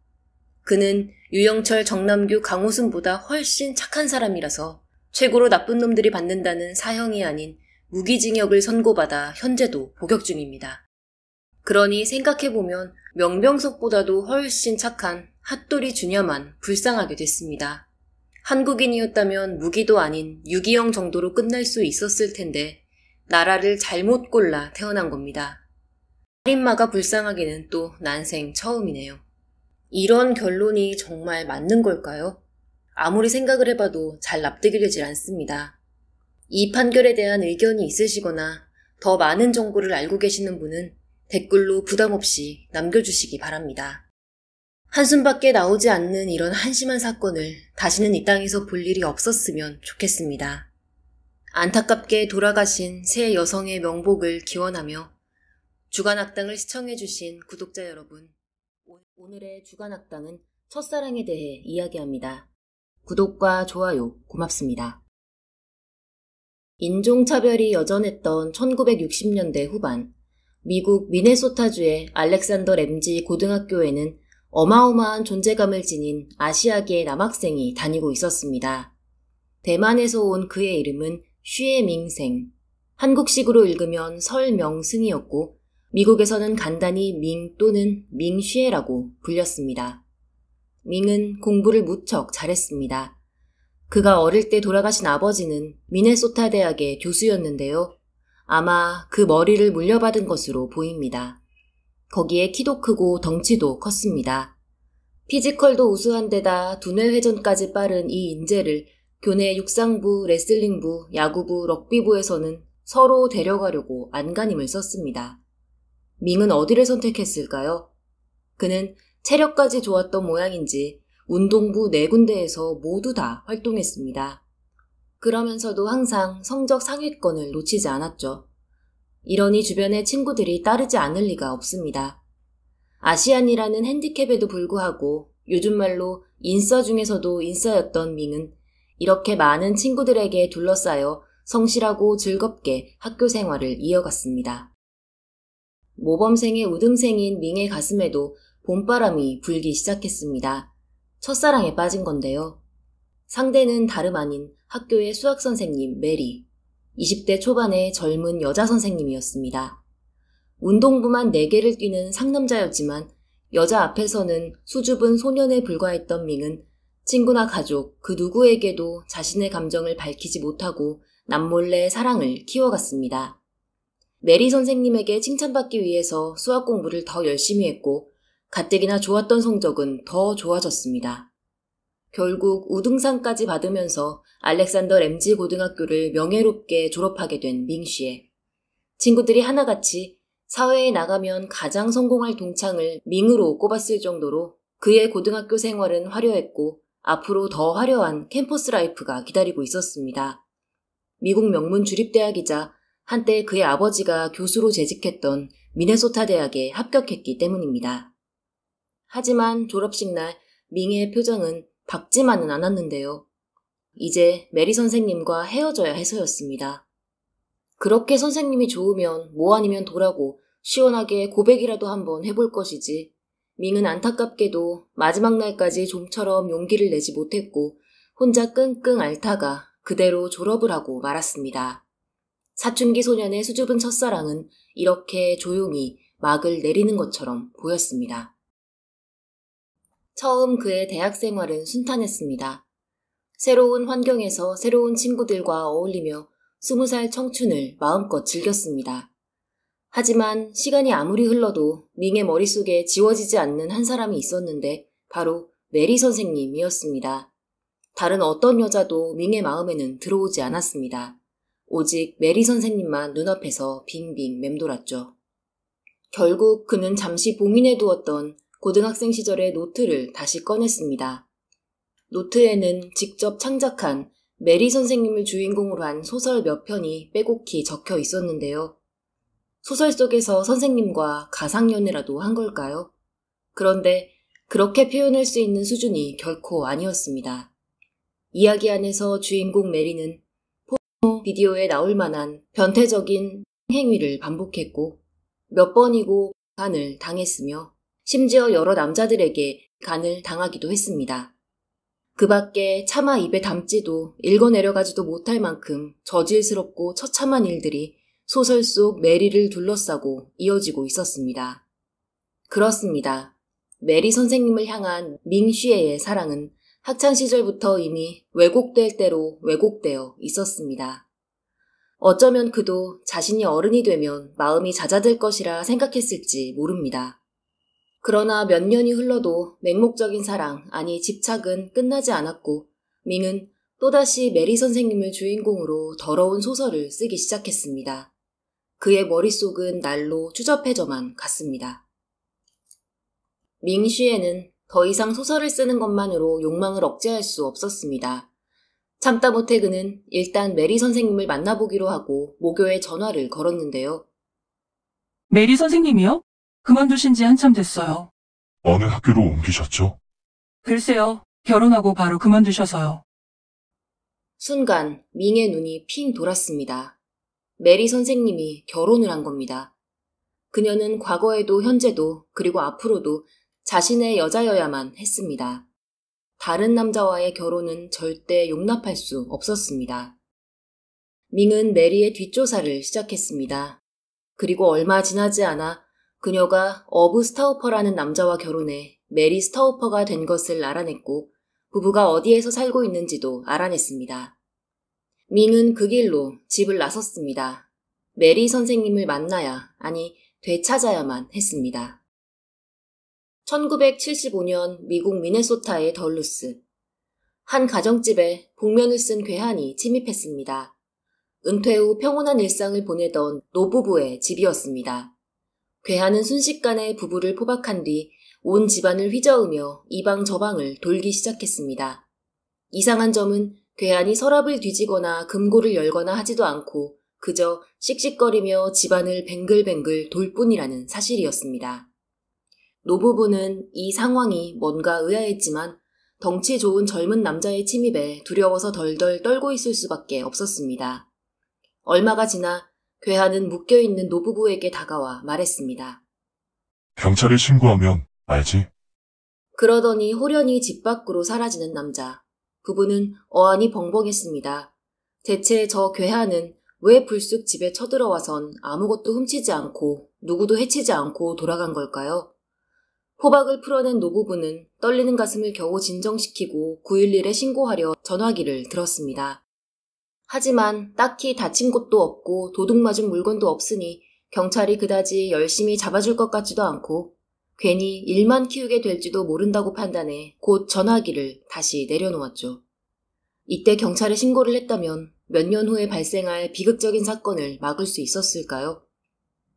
그는 유영철, 정남규, 강호순보다 훨씬 착한 사람이라서 최고로 나쁜 놈들이 받는다는 사형이 아닌 무기징역을 선고받아 현재도 복역 중입니다. 그러니 생각해보면 명병석보다도 훨씬 착한 핫돌이 주녀만 불쌍하게 됐습니다. 한국인이었다면 무기도 아닌 유기형 정도로 끝날 수 있었을 텐데 나라를 잘못 골라 태어난 겁니다. 살인마가 불쌍하기는 또 난생 처음이네요. 이런 결론이 정말 맞는 걸까요? 아무리 생각을 해봐도 잘 납득이 되질 않습니다. 이 판결에 대한 의견이 있으시거나 더 많은 정보를 알고 계시는 분은 댓글로 부담없이 남겨주시기 바랍니다. 한숨밖에 나오지 않는 이런 한심한 사건을 다시는 이 땅에서 볼 일이 없었으면 좋겠습니다. 안타깝게 돌아가신 새 여성의 명복을 기원하며 주간악당을 시청해주신 구독자 여러분, 오늘의 주간악당은 첫사랑에 대해 이야기합니다. 구독과 좋아요 고맙습니다. 인종차별이 여전했던 1960년대 후반, 미국 미네소타주의 알렉산더 램지 고등학교에는 어마어마한 존재감을 지닌 아시아계 남학생이 다니고 있었습니다. 대만에서 온 그의 이름은 슈에밍생. 한국식으로 읽으면 설명승이었고, 미국에서는 간단히 밍 또는 밍슈에라고 불렸습니다. 밍은 공부를 무척 잘했습니다. 그가 어릴 때 돌아가신 아버지는 미네소타 대학의 교수였는데요. 아마 그 머리를 물려받은 것으로 보입니다. 거기에 키도 크고 덩치도 컸습니다. 피지컬도 우수한 데다 두뇌 회전까지 빠른 이 인재를 교내 육상부, 레슬링부, 야구부, 럭비부에서는 서로 데려가려고 안간힘을 썼습니다. 밍은 어디를 선택했을까요? 그는 체력까지 좋았던 모양인지 운동부 네 군데에서 모두 다 활동했습니다. 그러면서도 항상 성적 상위권을 놓치지 않았죠. 이러니 주변의 친구들이 따르지 않을 리가 없습니다. 아시안이라는 핸디캡에도 불구하고 요즘 말로 인싸 중에서도 인싸였던 민은 이렇게 많은 친구들에게 둘러싸여 성실하고 즐겁게 학교 생활을 이어갔습니다. 모범생의 우등생인 밍의 가슴에도 봄바람이 불기 시작했습니다. 첫사랑에 빠진 건데요. 상대는 다름 아닌 학교의 수학선생님 메리. 20대 초반의 젊은 여자 선생님이었습니다. 운동부만 4개를 뛰는 상남자였지만 여자 앞에서는 수줍은 소년에 불과했던 밍은 친구나 가족 그 누구에게도 자신의 감정을 밝히지 못하고 남몰래 사랑을 키워갔습니다. 메리 선생님에게 칭찬받기 위해서 수학 공부를 더 열심히 했고 가뜩이나 좋았던 성적은 더 좋아졌습니다. 결국 우등상까지 받으면서 알렉산더 램지 고등학교를 명예롭게 졸업하게 된 밍씨에 친구들이 하나같이 사회에 나가면 가장 성공할 동창을 밍으로 꼽았을 정도로 그의 고등학교 생활은 화려했고 앞으로 더 화려한 캠퍼스 라이프가 기다리고 있었습니다. 미국 명문 주립대학이자 한때 그의 아버지가 교수로 재직했던 미네소타 대학에 합격했기 때문입니다. 하지만 졸업식 날 밍의 표정은 밝지만은 않았는데요. 이제 메리 선생님과 헤어져야 해서였습니다. 그렇게 선생님이 좋으면 뭐 아니면 도라고 시원하게 고백이라도 한번 해볼 것이지. 밍은 안타깝게도 마지막 날까지 좀처럼 용기를 내지 못했고 혼자 끙끙 앓다가 그대로 졸업을 하고 말았습니다. 사춘기 소년의 수줍은 첫사랑은 이렇게 조용히 막을 내리는 것처럼 보였습니다. 처음 그의 대학 생활은 순탄했습니다. 새로운 환경에서 새로운 친구들과 어울리며 20살 청춘을 마음껏 즐겼습니다. 하지만 시간이 아무리 흘러도 밍의 머릿속에 지워지지 않는 한 사람이 있었는데 바로 메리 선생님이었습니다. 다른 어떤 여자도 밍의 마음에는 들어오지 않았습니다. 오직 메리 선생님만 눈앞에서 빙빙 맴돌았죠. 결국 그는 잠시 봉인해 두었던 고등학생 시절의 노트를 다시 꺼냈습니다. 노트에는 직접 창작한 메리 선생님을 주인공으로 한 소설 몇 편이 빼곡히 적혀 있었는데요. 소설 속에서 선생님과 가상연애라도 한 걸까요? 그런데 그렇게 표현할 수 있는 수준이 결코 아니었습니다. 이야기 안에서 주인공 메리는 포르 비디오에 나올 만한 변태적인 행위를 반복했고 몇 번이고 반을 당했으며 심지어 여러 남자들에게 간을 당하기도 했습니다. 그 밖에 차마 입에 담지도 읽어내려가지도 못할 만큼 저질스럽고 처참한 일들이 소설 속 메리를 둘러싸고 이어지고 있었습니다. 그렇습니다. 메리 선생님을 향한 밍쉬에의 사랑은 학창시절부터 이미 왜곡될 대로 왜곡되어 있었습니다. 어쩌면 그도 자신이 어른이 되면 마음이 잦아들 것이라 생각했을지 모릅니다. 그러나 몇 년이 흘러도 맹목적인 사랑, 아니 집착은 끝나지 않았고, 민은 또다시 메리 선생님을 주인공으로 더러운 소설을 쓰기 시작했습니다. 그의 머릿속은 날로 추접해져만 갔습니다. 밍슈에는 더 이상 소설을 쓰는 것만으로 욕망을 억제할 수 없었습니다. 참다 못해 그는 일단 메리 선생님을 만나보기로 하고 목요에 전화를 걸었는데요. 메리 선생님이요? 그만두신 지 한참 됐어요. 어느 학교로 옮기셨죠? 글쎄요, 결혼하고 바로 그만두셔서요. 순간 밍의 눈이 핑 돌았습니다. 메리 선생님이 결혼을 한 겁니다. 그녀는 과거에도 현재도 그리고 앞으로도 자신의 여자여야만 했습니다. 다른 남자와의 결혼은 절대 용납할 수 없었습니다. 밍은 메리의 뒷조사를 시작했습니다. 그리고 얼마 지나지 않아 그녀가 어브 스타우퍼라는 남자와 결혼해 메리 스타우퍼가 된 것을 알아냈고 부부가 어디에서 살고 있는지도 알아냈습니다. 밍은 그 길로 집을 나섰습니다. 메리 선생님을 만나야, 아니, 되찾아야만 했습니다. 1975년 미국 미네소타의 덜루스. 한 가정집에 복면을 쓴 괴한이 침입했습니다. 은퇴 후 평온한 일상을 보내던 노부부의 집이었습니다. 괴한은 순식간에 부부를 포박한 뒤 온 집안을 휘저으며 이 방 저방을 돌기 시작했습니다. 이상한 점은 괴한이 서랍을 뒤지거나 금고를 열거나 하지도 않고 그저 씩씩거리며 집안을 뱅글뱅글 돌 뿐이라는 사실이었습니다. 노부부는 이 상황이 뭔가 의아했지만 덩치 좋은 젊은 남자의 침입에 두려워서 덜덜 떨고 있을 수밖에 없었습니다. 얼마가 지나 괴한은 묶여있는 노부부에게 다가와 말했습니다. 경찰에 신고하면 알지? 그러더니 호련히 집 밖으로 사라지는 남자. 부부는 어안이 벙벙했습니다. 대체 저 괴한은 왜 불쑥 집에 쳐들어와선 아무것도 훔치지 않고 누구도 해치지 않고 돌아간 걸까요? 호박을 풀어낸 노부부는 떨리는 가슴을 겨우 진정시키고 911에 신고하려 전화기를 들었습니다. 하지만 딱히 다친 곳도 없고 도둑 맞은 물건도 없으니 경찰이 그다지 열심히 잡아줄 것 같지도 않고 괜히 일만 키우게 될지도 모른다고 판단해 곧 전화기를 다시 내려놓았죠. 이때 경찰에 신고를 했다면 몇 년 후에 발생할 비극적인 사건을 막을 수 있었을까요?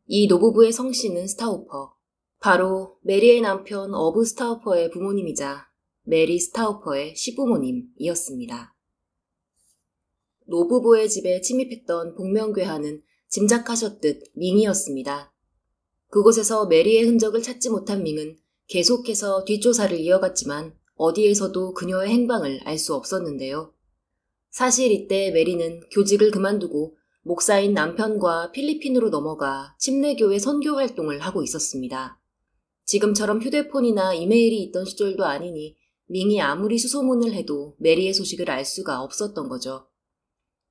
이 노부부의 성씨는 스타우퍼. 바로 메리의 남편 어브 스타우퍼의 부모님이자 메리 스타우퍼의 시부모님이었습니다. 노부부의 집에 침입했던 복면괴하는 짐작하셨듯 밍이었습니다. 그곳에서 메리의 흔적을 찾지 못한 밍은 계속해서 뒷조사를 이어갔지만 어디에서도 그녀의 행방을 알 수 없었는데요. 사실 이때 메리는 교직을 그만두고 목사인 남편과 필리핀으로 넘어가 침례교회 선교 활동을 하고 있었습니다. 지금처럼 휴대폰이나 이메일이 있던 시절도 아니니 밍이 아무리 수소문을 해도 메리의 소식을 알 수가 없었던 거죠.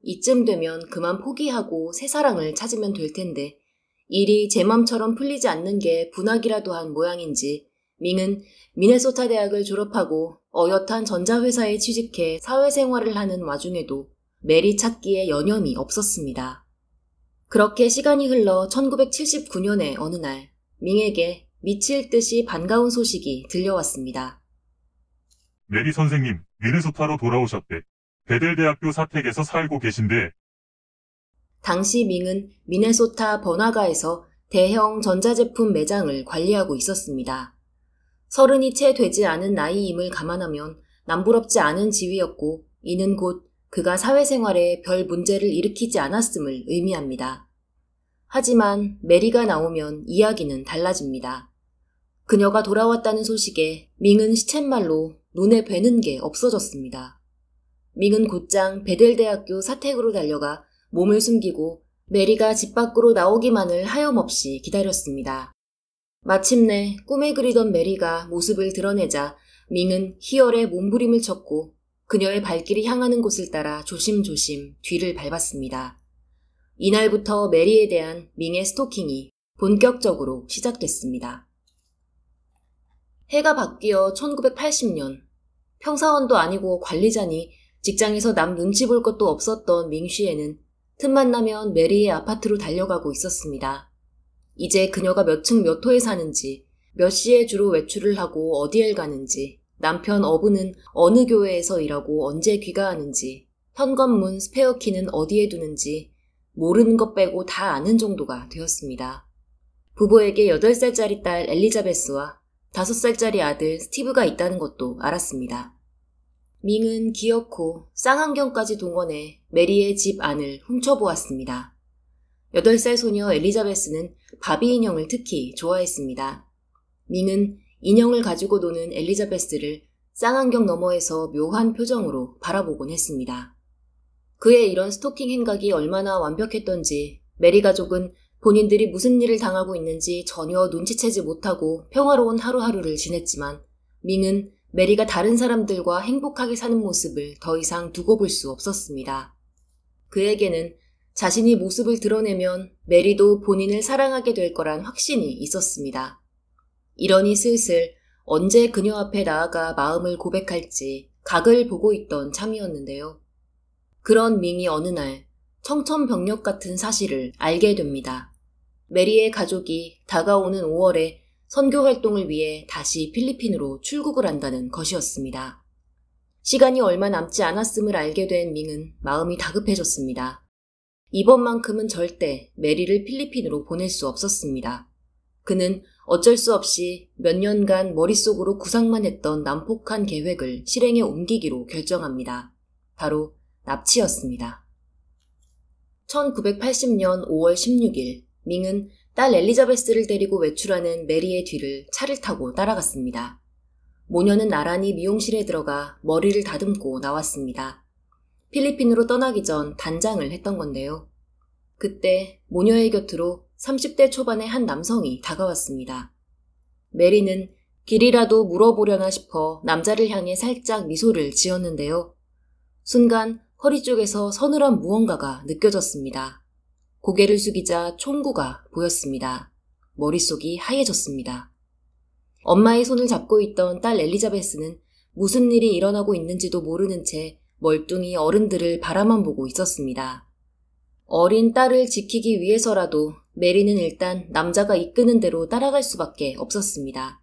이쯤 되면 그만 포기하고 새 사랑을 찾으면 될 텐데 일이 제 맘처럼 풀리지 않는 게 분학이라도 한 모양인지 밍은 미네소타 대학을 졸업하고 어엿한 전자회사에 취직해 사회생활을 하는 와중에도 메리 찾기에 여념이 없었습니다. 그렇게 시간이 흘러 1979년의 어느 날 밍에게 미칠 듯이 반가운 소식이 들려왔습니다. 메리 선생님, 미네소타로 돌아오셨대. 베델대학교 사택에서 살고 계신데 당시 밍은 미네소타 번화가에서 대형 전자제품 매장을 관리하고 있었습니다. 서른이 채 되지 않은 나이임을 감안하면 남부럽지 않은 지위였고 이는 곧 그가 사회생활에 별 문제를 일으키지 않았음을 의미합니다. 하지만 메리가 나오면 이야기는 달라집니다. 그녀가 돌아왔다는 소식에 밍은 시쳇말로 눈에 뵈는 게 없어졌습니다. 밍은 곧장 베델대학교 사택으로 달려가 몸을 숨기고 메리가 집 밖으로 나오기만을 하염없이 기다렸습니다. 마침내 꿈에 그리던 메리가 모습을 드러내자 밍은 희열의 몸부림을 쳤고 그녀의 발길이 향하는 곳을 따라 조심조심 뒤를 밟았습니다. 이날부터 메리에 대한 밍의 스토킹이 본격적으로 시작됐습니다. 해가 바뀌어 1980년 평사원도 아니고 관리자니 직장에서 남 눈치 볼 것도 없었던 밍쉬에는 틈만 나면 메리의 아파트로 달려가고 있었습니다. 이제 그녀가 몇 층 몇 호에 사는지, 몇 시에 주로 외출을 하고 어디에 가는지, 남편 어부는 어느 교회에서 일하고 언제 귀가하는지, 현관문 스페어키는 어디에 두는지 모르는 것 빼고 다 아는 정도가 되었습니다. 부부에게 8살짜리 딸 엘리자베스와 5살짜리 아들 스티브가 있다는 것도 알았습니다. 밍은 기어코 쌍안경까지 동원해 메리의 집 안을 훔쳐보았습니다. 8살 소녀 엘리자베스는 바비 인형을 특히 좋아했습니다. 밍은 인형을 가지고 노는 엘리자베스를 쌍안경 너머에서 묘한 표정으로 바라보곤 했습니다. 그의 이런 스토킹 행각이 얼마나 완벽했던지 메리 가족은 본인들이 무슨 일을 당하고 있는지 전혀 눈치채지 못하고 평화로운 하루하루를 지냈지만 밍은 메리가 다른 사람들과 행복하게 사는 모습을 더 이상 두고 볼 수 없었습니다. 그에게는 자신이 모습을 드러내면 메리도 본인을 사랑하게 될 거란 확신이 있었습니다. 이러니 슬슬 언제 그녀 앞에 나아가 마음을 고백할지 각을 보고 있던 참이었는데요. 그런 밍이 어느 날 청천벽력 같은 사실을 알게 됩니다. 메리의 가족이 다가오는 5월에 선교 활동을 위해 다시 필리핀으로 출국을 한다는 것이었습니다. 시간이 얼마 남지 않았음을 알게 된 밍은 마음이 다급해졌습니다. 이번만큼은 절대 메리를 필리핀으로 보낼 수 없었습니다. 그는 어쩔 수 없이 몇 년간 머릿속으로 구상만 했던 난폭한 계획을 실행에 옮기기로 결정합니다. 바로 납치였습니다. 1980년 5월 16일, 밍은 딸 엘리자베스를 데리고 외출하는 메리의 뒤를 차를 타고 따라갔습니다. 모녀는 나란히 미용실에 들어가 머리를 다듬고 나왔습니다. 필리핀으로 떠나기 전 단장을 했던 건데요. 그때 모녀의 곁으로 30대 초반의 한 남성이 다가왔습니다. 메리는 길이라도 물어보려나 싶어 남자를 향해 살짝 미소를 지었는데요. 순간 허리 쪽에서 서늘한 무언가가 느껴졌습니다. 고개를 숙이자 총구가 보였습니다. 머릿속이 하얘졌습니다. 엄마의 손을 잡고 있던 딸 엘리자베스는 무슨 일이 일어나고 있는지도 모르는 채 멀뚱히 어른들을 바라만 보고 있었습니다. 어린 딸을 지키기 위해서라도 메리는 일단 남자가 이끄는 대로 따라갈 수밖에 없었습니다.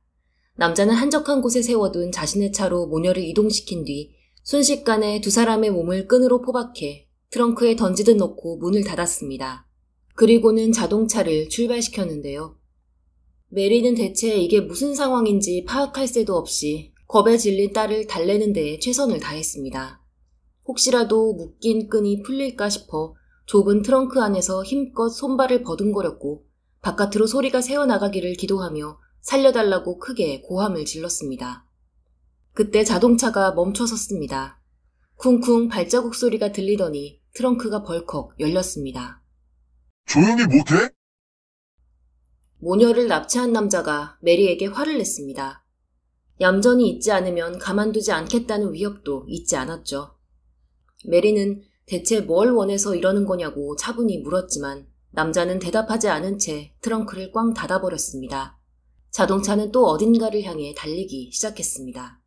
남자는 한적한 곳에 세워둔 자신의 차로 모녀를 이동시킨 뒤 순식간에 두 사람의 몸을 끈으로 포박해 트렁크에 던지듯 놓고 문을 닫았습니다. 그리고는 자동차를 출발시켰는데요. 메리는 대체 이게 무슨 상황인지 파악할 새도 없이 겁에 질린 딸을 달래는 데에 최선을 다했습니다. 혹시라도 묶인 끈이 풀릴까 싶어 좁은 트렁크 안에서 힘껏 손발을 버둥거렸고 바깥으로 소리가 새어나가기를 기도하며 살려달라고 크게 고함을 질렀습니다. 그때 자동차가 멈춰섰습니다. 쿵쿵 발자국 소리가 들리더니 트렁크가 벌컥 열렸습니다. 조용히 못해? 모녀를 납치한 남자가 메리에게 화를 냈습니다. 얌전히 있지 않으면 가만두지 않겠다는 위협도 잊지 않았죠. 메리는 대체 뭘 원해서 이러는 거냐고 차분히 물었지만 남자는 대답하지 않은 채 트렁크를 꽝 닫아버렸습니다. 자동차는 또 어딘가를 향해 달리기 시작했습니다.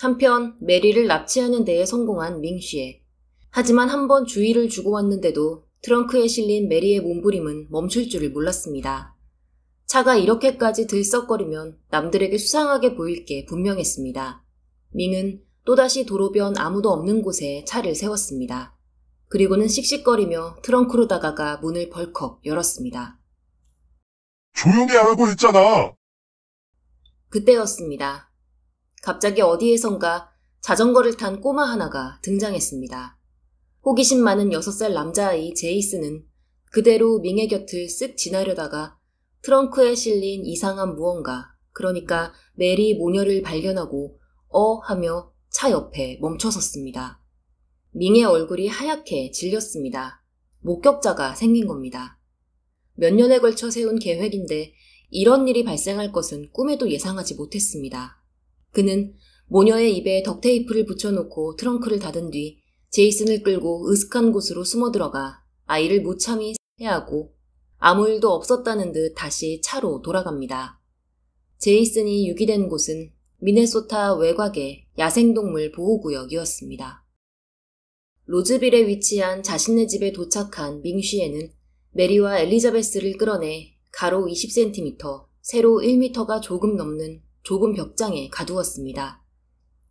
한편 메리를 납치하는 데에 성공한 밍쉬에 하지만 한 번 주의를 주고 왔는데도 트렁크에 실린 메리의 몸부림은 멈출 줄을 몰랐습니다. 차가 이렇게까지 들썩거리면 남들에게 수상하게 보일 게 분명했습니다. 밍은 또다시 도로변 아무도 없는 곳에 차를 세웠습니다. 그리고는 씩씩거리며 트렁크로 다가가 문을 벌컥 열었습니다. 조용히 하라고 했잖아! 그때였습니다. 갑자기 어디에선가 자전거를 탄 꼬마 하나가 등장했습니다. 호기심 많은 6살 남자아이 제이스는 그대로 밍의 곁을 쓱 지나려다가 트렁크에 실린 이상한 무언가, 그러니까 메리 모녀를 발견하고 어 하며 차 옆에 멈춰섰습니다. 밍의 얼굴이 하얗게 질렸습니다. 목격자가 생긴 겁니다. 몇 년에 걸쳐 세운 계획인데 이런 일이 발생할 것은 꿈에도 예상하지 못했습니다. 그는 모녀의 입에 덕테이프를 붙여놓고 트렁크를 닫은 뒤 제이슨을 끌고 으슥한 곳으로 숨어 들어가 아이를 무참히 해하고 아무 일도 없었다는 듯 다시 차로 돌아갑니다. 제이슨이 유기된 곳은 미네소타 외곽의 야생동물 보호구역이었습니다. 로즈빌에 위치한 자신의 집에 도착한 밍쉬에는 메리와 엘리자베스를 끌어내 가로 20cm, 세로 1m가 조금 넘는 좁은 벽장에 가두었습니다.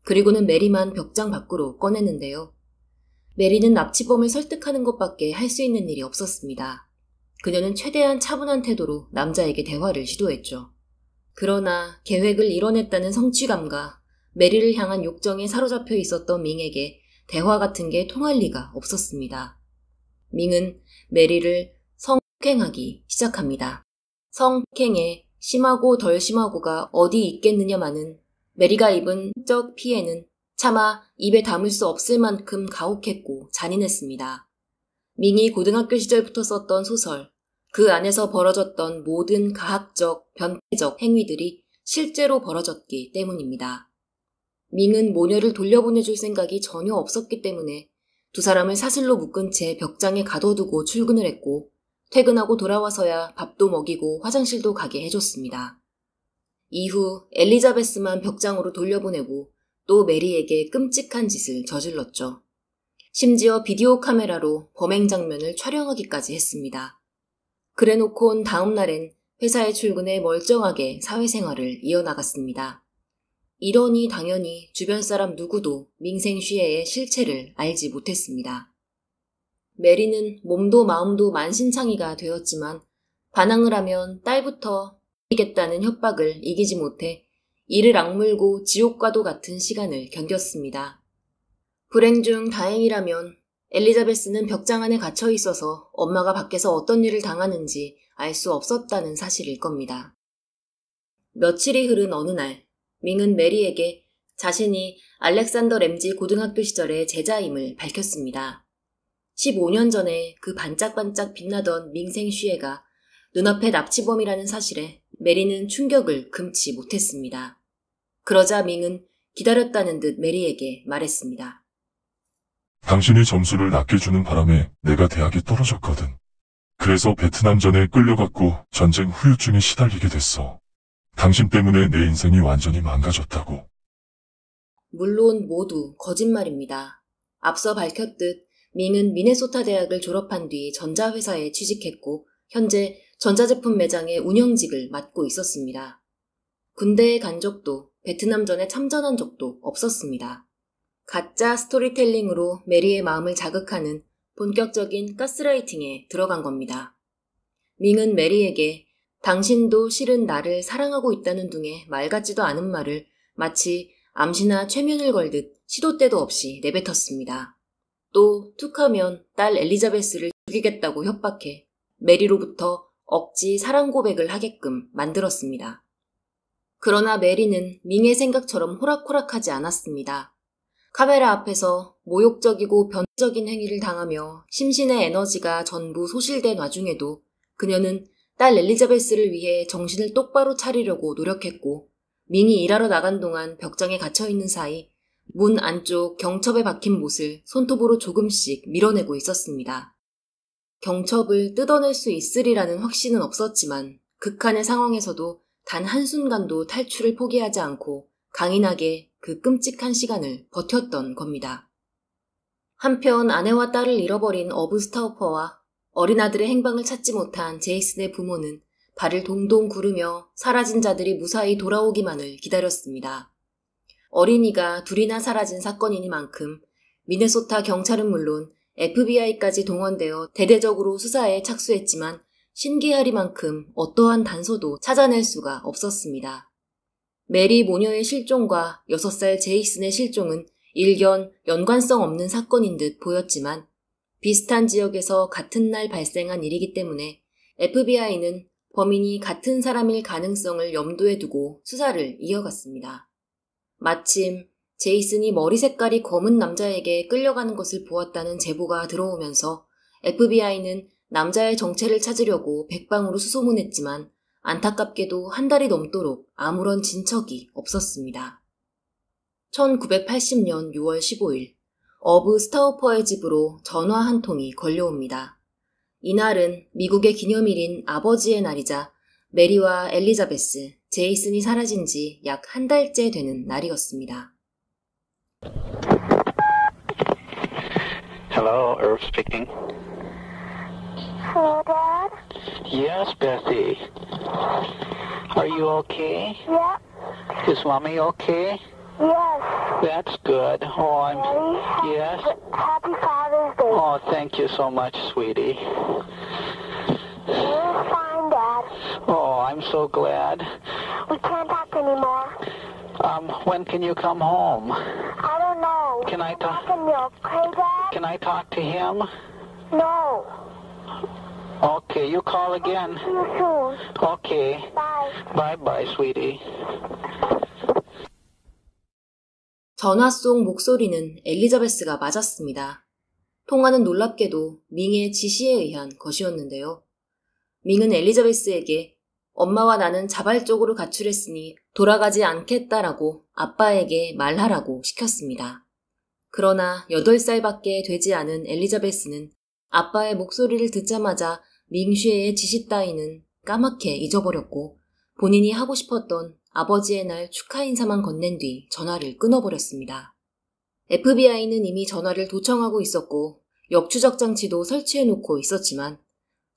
그리고는 메리만 벽장 밖으로 꺼냈는데요. 메리는 납치범을 설득하는 것밖에 할 수 있는 일이 없었습니다. 그녀는 최대한 차분한 태도로 남자에게 대화를 시도했죠. 그러나 계획을 이뤄냈다는 성취감과 메리를 향한 욕정에 사로잡혀 있었던 밍에게 대화 같은 게 통할 리가 없었습니다. 밍은 메리를 성폭행하기 시작합니다. 성폭행에 심하고 덜 심하고가 어디 있겠느냐마는 메리가 입은 적 피해는 차마 입에 담을 수 없을 만큼 가혹했고 잔인했습니다. 민이 고등학교 시절부터 썼던 소설, 그 안에서 벌어졌던 모든 가학적, 변태적 행위들이 실제로 벌어졌기 때문입니다. 민은 모녀를 돌려보내줄 생각이 전혀 없었기 때문에 두 사람을 사슬로 묶은 채 벽장에 가둬두고 출근을 했고 퇴근하고 돌아와서야 밥도 먹이고 화장실도 가게 해줬습니다. 이후 엘리자베스만 벽장으로 돌려보내고 또 메리에게 끔찍한 짓을 저질렀죠. 심지어 비디오 카메라로 범행 장면을 촬영하기까지 했습니다. 그래놓고온 다음날엔 회사에 출근해 멀쩡하게 사회생활을 이어나갔습니다. 이러니 당연히 주변 사람 누구도 민생 쉬해의 실체를 알지 못했습니다. 메리는 몸도 마음도 만신창이가 되었지만 반항을 하면 딸부터 이겠다는 협박을 이기지 못해 이를 악물고 지옥과도 같은 시간을 견뎠습니다. 불행 중 다행이라면 엘리자베스는 벽장 안에 갇혀 있어서 엄마가 밖에서 어떤 일을 당하는지 알 수 없었다는 사실일 겁니다. 며칠이 흐른 어느 날, 밍은 메리에게 자신이 알렉산더 램지 고등학교 시절의 제자임을 밝혔습니다. 15년 전에 그 반짝반짝 빛나던 밍생 슈에가 눈앞에 납치범이라는 사실에 메리는 충격을 금치 못했습니다. 그러자 밍은 기다렸다는 듯 메리에게 말했습니다. 당신이 점수를 낮게 주는 바람에 내가 대학에 떨어졌거든. 그래서 베트남전에 끌려갔고 전쟁 후유증에 시달리게 됐어. 당신 때문에 내 인생이 완전히 망가졌다고. 물론 모두 거짓말입니다. 앞서 밝혔듯 밍은 미네소타 대학을 졸업한 뒤 전자회사에 취직했고 현재 전자제품 매장의 운영직을 맡고 있었습니다. 군대에 간 적도 베트남전에 참전한 적도 없었습니다. 가짜 스토리텔링으로 메리의 마음을 자극하는 본격적인 가스라이팅에 들어간 겁니다. 밍은 메리에게 당신도 실은 나를 사랑하고 있다는 둥의말 같지도 않은 말을 마치 암시나 최면을 걸듯 시도 때도 없이 내뱉었습니다. 또 툭하면 딸 엘리자베스를 죽이겠다고 협박해 메리로부터 억지 사랑 고백을 하게끔 만들었습니다. 그러나 메리는 밍의 생각처럼 호락호락하지 않았습니다. 카메라 앞에서 모욕적이고 변적인 행위를 당하며 심신의 에너지가 전부 소실된 와중에도 그녀는 딸 엘리자베스를 위해 정신을 똑바로 차리려고 노력했고 밍이 일하러 나간 동안 벽장에 갇혀 있는 사이 문 안쪽 경첩에 박힌 못을 손톱으로 조금씩 밀어내고 있었습니다. 경첩을 뜯어낼 수 있으리라는 확신은 없었지만 극한의 상황에서도 단 한순간도 탈출을 포기하지 않고 강인하게 그 끔찍한 시간을 버텼던 겁니다. 한편 아내와 딸을 잃어버린 어브 스타우퍼와 어린아들의 행방을 찾지 못한 제이슨의 부모는 발을 동동 구르며 사라진 자들이 무사히 돌아오기만을 기다렸습니다. 어린이가 둘이나 사라진 사건이니만큼 미네소타 경찰은 물론 FBI까지 동원되어 대대적으로 수사에 착수했지만 신기하리만큼 어떠한 단서도 찾아낼 수가 없었습니다. 메리 모녀의 실종과 6살 제이슨의 실종은 일견 연관성 없는 사건인 듯 보였지만 비슷한 지역에서 같은 날 발생한 일이기 때문에 FBI는 범인이 같은 사람일 가능성을 염두에 두고 수사를 이어갔습니다. 마침 제이슨이 머리 색깔이 검은 남자에게 끌려가는 것을 보았다는 제보가 들어오면서 FBI는 남자의 정체를 찾으려고 백방으로 수소문했지만 안타깝게도 한 달이 넘도록 아무런 진척이 없었습니다. 1980년 6월 15일, 어브 스타우퍼의 집으로 전화 한 통이 걸려옵니다. 이날은 미국의 기념일인 아버지의 날이자 메리와 엘리자베스, 제이슨이 사라진 지 약 한 달째 되는 날이었습니다. Hello, Irv speaking. Hello, Dad? Yes, Bethy. Are you okay? Yep. Is Mommy okay? Yes. That's good. Oh, I'm... Daddy, yes? Happy Father's Day. Oh, thank you so much, sweetie. You're fine, Dad. Oh, I'm so glad. We can't talk anymore. Um, when can you come home? I don't know. Can I talk? Can, okay, Dad? can I talk to him? No. Okay, you call again. Okay. Bye. Bye bye, sweetie. 전화 속 목소리는 엘리자베스가 맞았습니다. 통화는 놀랍게도 밍의 지시에 의한 것이었는데요. 밍은 엘리자베스에게 엄마와 나는 자발적으로 가출했으니 돌아가지 않겠다라고 아빠에게 말하라고 시켰습니다. 그러나 8살밖에 되지 않은 엘리자베스는 아빠의 목소리를 듣자마자 밍쉐의 지시 따위는 까맣게 잊어버렸고 본인이 하고 싶었던 아버지의 날 축하 인사만 건넨 뒤 전화를 끊어버렸습니다. FBI는 이미 전화를 도청하고 있었고 역추적 장치도 설치해놓고 있었지만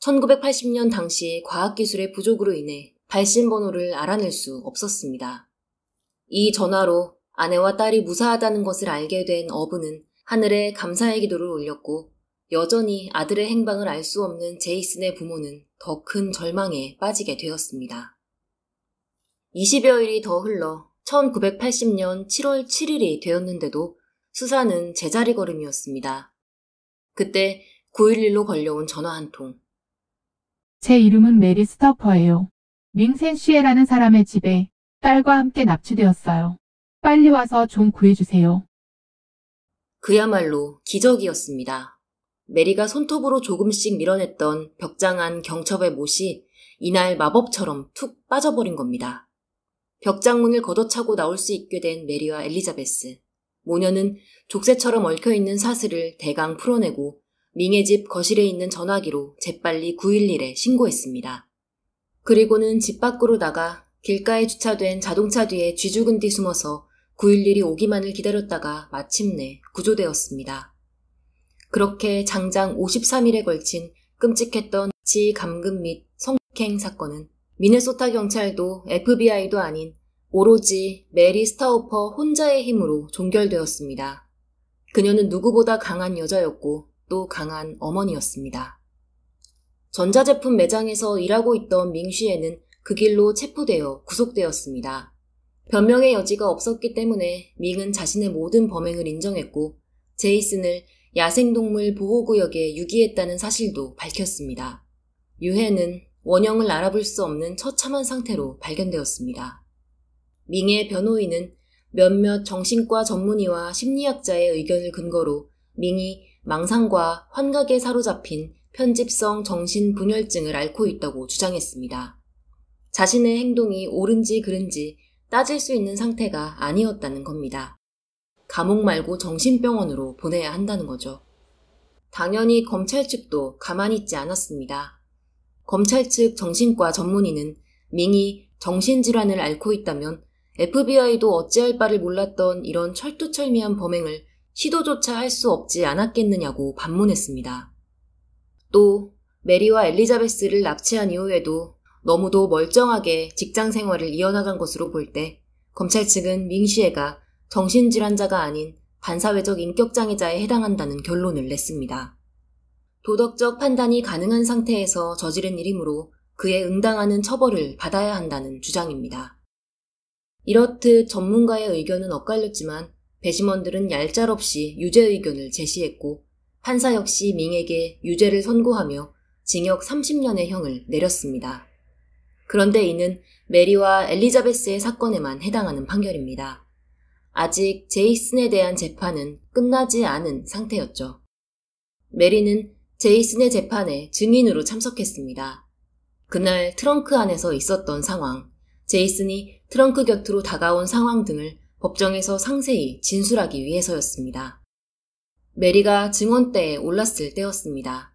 1980년 당시 과학기술의 부족으로 인해 발신 번호를 알아낼 수 없었습니다. 이 전화로 아내와 딸이 무사하다는 것을 알게 된 어부는 하늘에 감사의 기도를 올렸고 여전히 아들의 행방을 알 수 없는 제이슨의 부모는 더 큰 절망에 빠지게 되었습니다. 20여일이 더 흘러 1980년 7월 7일이 되었는데도 수사는 제자리 걸음이었습니다. 그때 911로 걸려온 전화 한 통. 제 이름은 메리 스터퍼예요. 밍센 시에라는 사람의 집에 딸과 함께 납치되었어요. 빨리 와서 좀 구해주세요. 그야말로 기적이었습니다. 메리가 손톱으로 조금씩 밀어냈던 벽장한 경첩의 못이 이날 마법처럼 툭 빠져버린 겁니다. 벽장문을 걷어차고 나올 수 있게 된 메리와 엘리자베스. 모녀는 족쇄처럼 얽혀있는 사슬을 대강 풀어내고 밍의 집 거실에 있는 전화기로 재빨리 911에 신고했습니다. 그리고는 집 밖으로 나가 길가에 주차된 자동차 뒤에 쥐죽은 뒤 숨어서 911이 오기만을 기다렸다가 마침내 구조되었습니다. 그렇게 장장 53일에 걸친 끔찍했던 지 감금 및 성폭행 사건은 미네소타 경찰도 FBI도 아닌 오로지 메리 스타우퍼 혼자의 힘으로 종결되었습니다. 그녀는 누구보다 강한 여자였고 또 강한 어머니였습니다. 전자제품 매장에서 일하고 있던 밍쉬에는 그 길로 체포되어 구속되었습니다. 변명의 여지가 없었기 때문에 밍은 자신의 모든 범행을 인정했고 제이슨을 야생동물 보호구역에 유기했다는 사실도 밝혔습니다. 유해는 원형을 알아볼 수 없는 처참한 상태로 발견되었습니다. 밍의 변호인은 몇몇 정신과 전문의와 심리학자의 의견을 근거로 밍이 망상과 환각에 사로잡힌 편집성 정신분열증을 앓고 있다고 주장했습니다. 자신의 행동이 옳은지 그른지 따질 수 있는 상태가 아니었다는 겁니다. 감옥 말고 정신병원으로 보내야 한다는 거죠. 당연히 검찰 측도 가만히 있지 않았습니다. 검찰 측 정신과 전문의는 밍이 정신질환을 앓고 있다면 FBI도 어찌할 바를 몰랐던 이런 철두철미한 범행을 시도조차 할 수 없지 않았겠느냐고 반문했습니다. 또 메리와 엘리자베스를 납치한 이후에도 너무도 멀쩡하게 직장 생활을 이어나간 것으로 볼 때 검찰 측은 밍시애가 정신질환자가 아닌 반사회적 인격장애자에 해당한다는 결론을 냈습니다. 도덕적 판단이 가능한 상태에서 저지른 일이므로 그에 응당하는 처벌을 받아야 한다는 주장입니다. 이렇듯 전문가의 의견은 엇갈렸지만 배심원들은 얄짤없이 유죄 의견을 제시했고 판사 역시 밍에게 유죄를 선고하며 징역 30년의 형을 내렸습니다. 그런데 이는 메리와 엘리자베스의 사건에만 해당하는 판결입니다. 아직 제이슨에 대한 재판은 끝나지 않은 상태였죠. 메리는 제이슨의 재판에 증인으로 참석했습니다. 그날 트렁크 안에서 있었던 상황, 제이슨이 트렁크 곁으로 다가온 상황 등을 법정에서 상세히 진술하기 위해서였습니다. 메리가 증언대에 올랐을 때였습니다.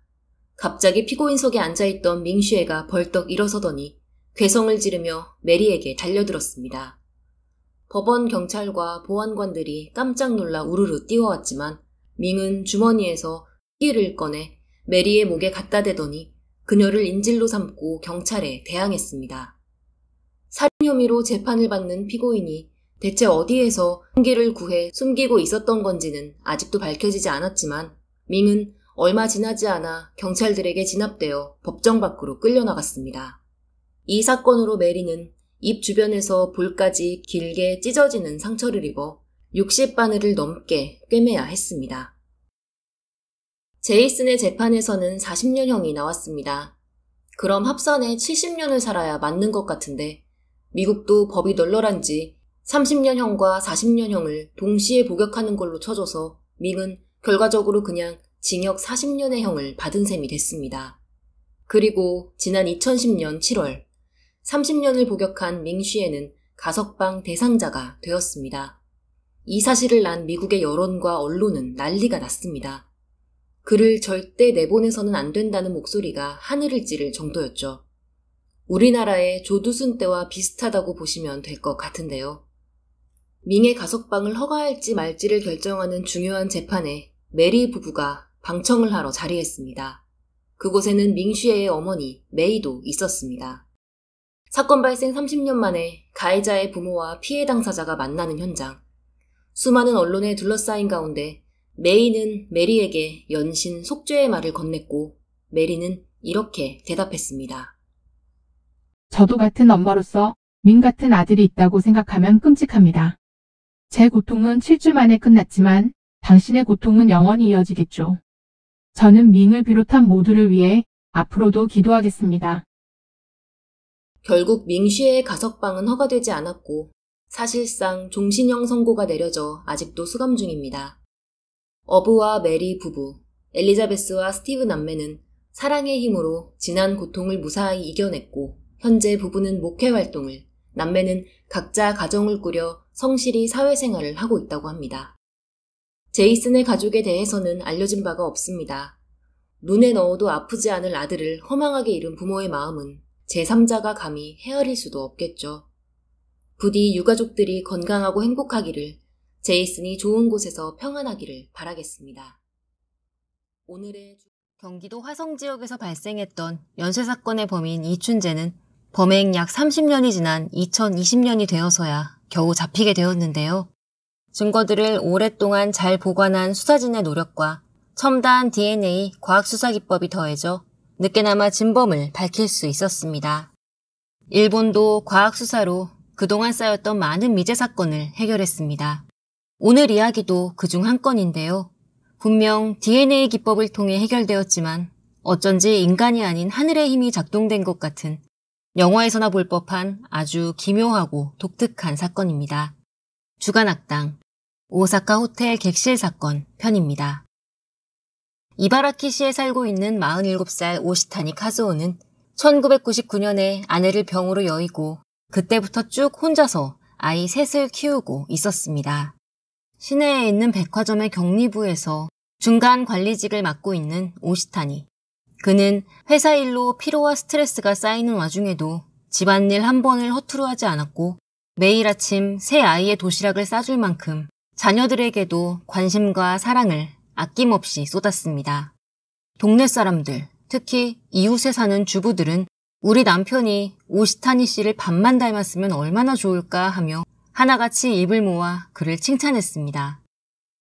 갑자기 피고인석에 앉아있던 밍에가 벌떡 일어서더니 괴성을 지르며 메리에게 달려들었습니다. 법원 경찰과 보안관들이 깜짝 놀라 우르르 뛰어왔지만 밍은 주머니에서 끼를 꺼내 메리의 목에 갖다 대더니 그녀를 인질로 삼고 경찰에 대항했습니다. 살인 혐의로 재판을 받는 피고인이 대체 어디에서 흉기를 구해 숨기고 있었던 건지는 아직도 밝혀지지 않았지만 밍은 얼마 지나지 않아 경찰들에게 진압되어 법정 밖으로 끌려나갔습니다. 이 사건으로 메리는 입 주변에서 볼까지 길게 찢어지는 상처를 입어 60바늘을 넘게 꿰매야 했습니다. 제이슨의 재판에서는 40년형이 나왔습니다. 그럼 합산에 70년을 살아야 맞는 것 같은데 미국도 법이 널널한지 30년형과 40년형을 동시에 복역하는 걸로 쳐줘서 밍은 결과적으로 그냥 징역 40년의 형을 받은 셈이 됐습니다. 그리고 지난 2010년 7월 30년을 복역한 밍쉬에는 가석방 대상자가 되었습니다. 이 사실을 난 미국의 여론과 언론은 난리가 났습니다. 그를 절대 내보내서는 안 된다는 목소리가 하늘을 찌를 정도였죠. 우리나라의 조두순 때와 비슷하다고 보시면 될 것 같은데요. 밍의 가석방을 허가할지 말지를 결정하는 중요한 재판에 메리 부부가 방청을 하러 자리했습니다. 그곳에는 밍쉬의 어머니 메이도 있었습니다. 사건 발생 30년 만에 가해자의 부모와 피해 당사자가 만나는 현장. 수많은 언론에 둘러싸인 가운데 메이는 메리에게 연신 속죄의 말을 건넸고 메리는 이렇게 대답했습니다. 저도 같은 엄마로서 민 같은 아들이 있다고 생각하면 끔찍합니다. 제 고통은 7주 만에 끝났지만 당신의 고통은 영원히 이어지겠죠. 저는 민을 비롯한 모두를 위해 앞으로도 기도하겠습니다. 결국 밍쉬의 가석방은 허가되지 않았고 사실상 종신형 선고가 내려져 아직도 수감 중입니다. 어부와 메리 부부, 엘리자베스와 스티브 남매는 사랑의 힘으로 지난 고통을 무사히 이겨냈고 현재 부부는 목회 활동을, 남매는 각자 가정을 꾸려 성실히 사회생활을 하고 있다고 합니다. 제이슨의 가족에 대해서는 알려진 바가 없습니다. 눈에 넣어도 아프지 않을 아들을 허망하게 잃은 부모의 마음은 제3자가 감히 헤아릴 수도 없겠죠. 부디 유가족들이 건강하고 행복하기를, 제이슨이 좋은 곳에서 평안하기를 바라겠습니다. 오늘의 경기도 화성 지역에서 발생했던 연쇄 사건의 범인 이춘재는 범행 약 30년이 지난 2020년이 되어서야 겨우 잡히게 되었는데요. 증거들을 오랫동안 잘 보관한 수사진의 노력과 첨단 DNA 과학수사기법이 더해져 늦게나마 진범을 밝힐 수 있었습니다. 일본도 과학수사로 그동안 쌓였던 많은 미제 사건을 해결했습니다. 오늘 이야기도 그중 한 건인데요. 분명 DNA 기법을 통해 해결되었지만 어쩐지 인간이 아닌 하늘의 힘이 작동된 것 같은 영화에서나 볼 법한 아주 기묘하고 독특한 사건입니다. 주간악당 오사카 호텔 객실 사건 편입니다. 이바라키시에 살고 있는 47살 오시타니 카즈오는 1999년에 아내를 병으로 여의고 그때부터 쭉 혼자서 아이 셋을 키우고 있었습니다. 시내에 있는 백화점의 격리부에서 중간 관리직을 맡고 있는 오시타니. 그는 회사 일로 피로와 스트레스가 쌓이는 와중에도 집안일 한 번을 허투루 하지 않았고 매일 아침 새 아이의 도시락을 싸줄 만큼 자녀들에게도 관심과 사랑을 아낌없이 쏟았습니다. 동네 사람들, 특히 이웃에 사는 주부들은 우리 남편이 오시타니 씨를 반만 닮았으면 얼마나 좋을까 하며 하나같이 입을 모아 그를 칭찬했습니다.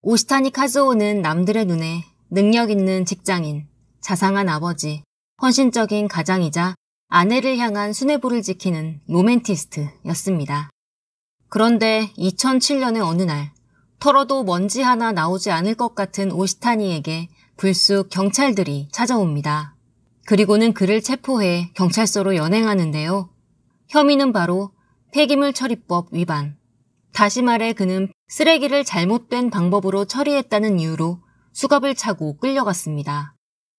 오시타니 카즈오는 남들의 눈에 능력 있는 직장인, 자상한 아버지, 헌신적인 가장이자 아내를 향한 순애부를 지키는 로맨티스트였습니다. 그런데 2007년의 어느 날 털어도 먼지 하나 나오지 않을 것 같은 오시타니에게 불쑥 경찰들이 찾아옵니다. 그리고는 그를 체포해 경찰서로 연행하는데요. 혐의는 바로 폐기물 처리법 위반. 다시 말해 그는 쓰레기를 잘못된 방법으로 처리했다는 이유로 수갑을 차고 끌려갔습니다.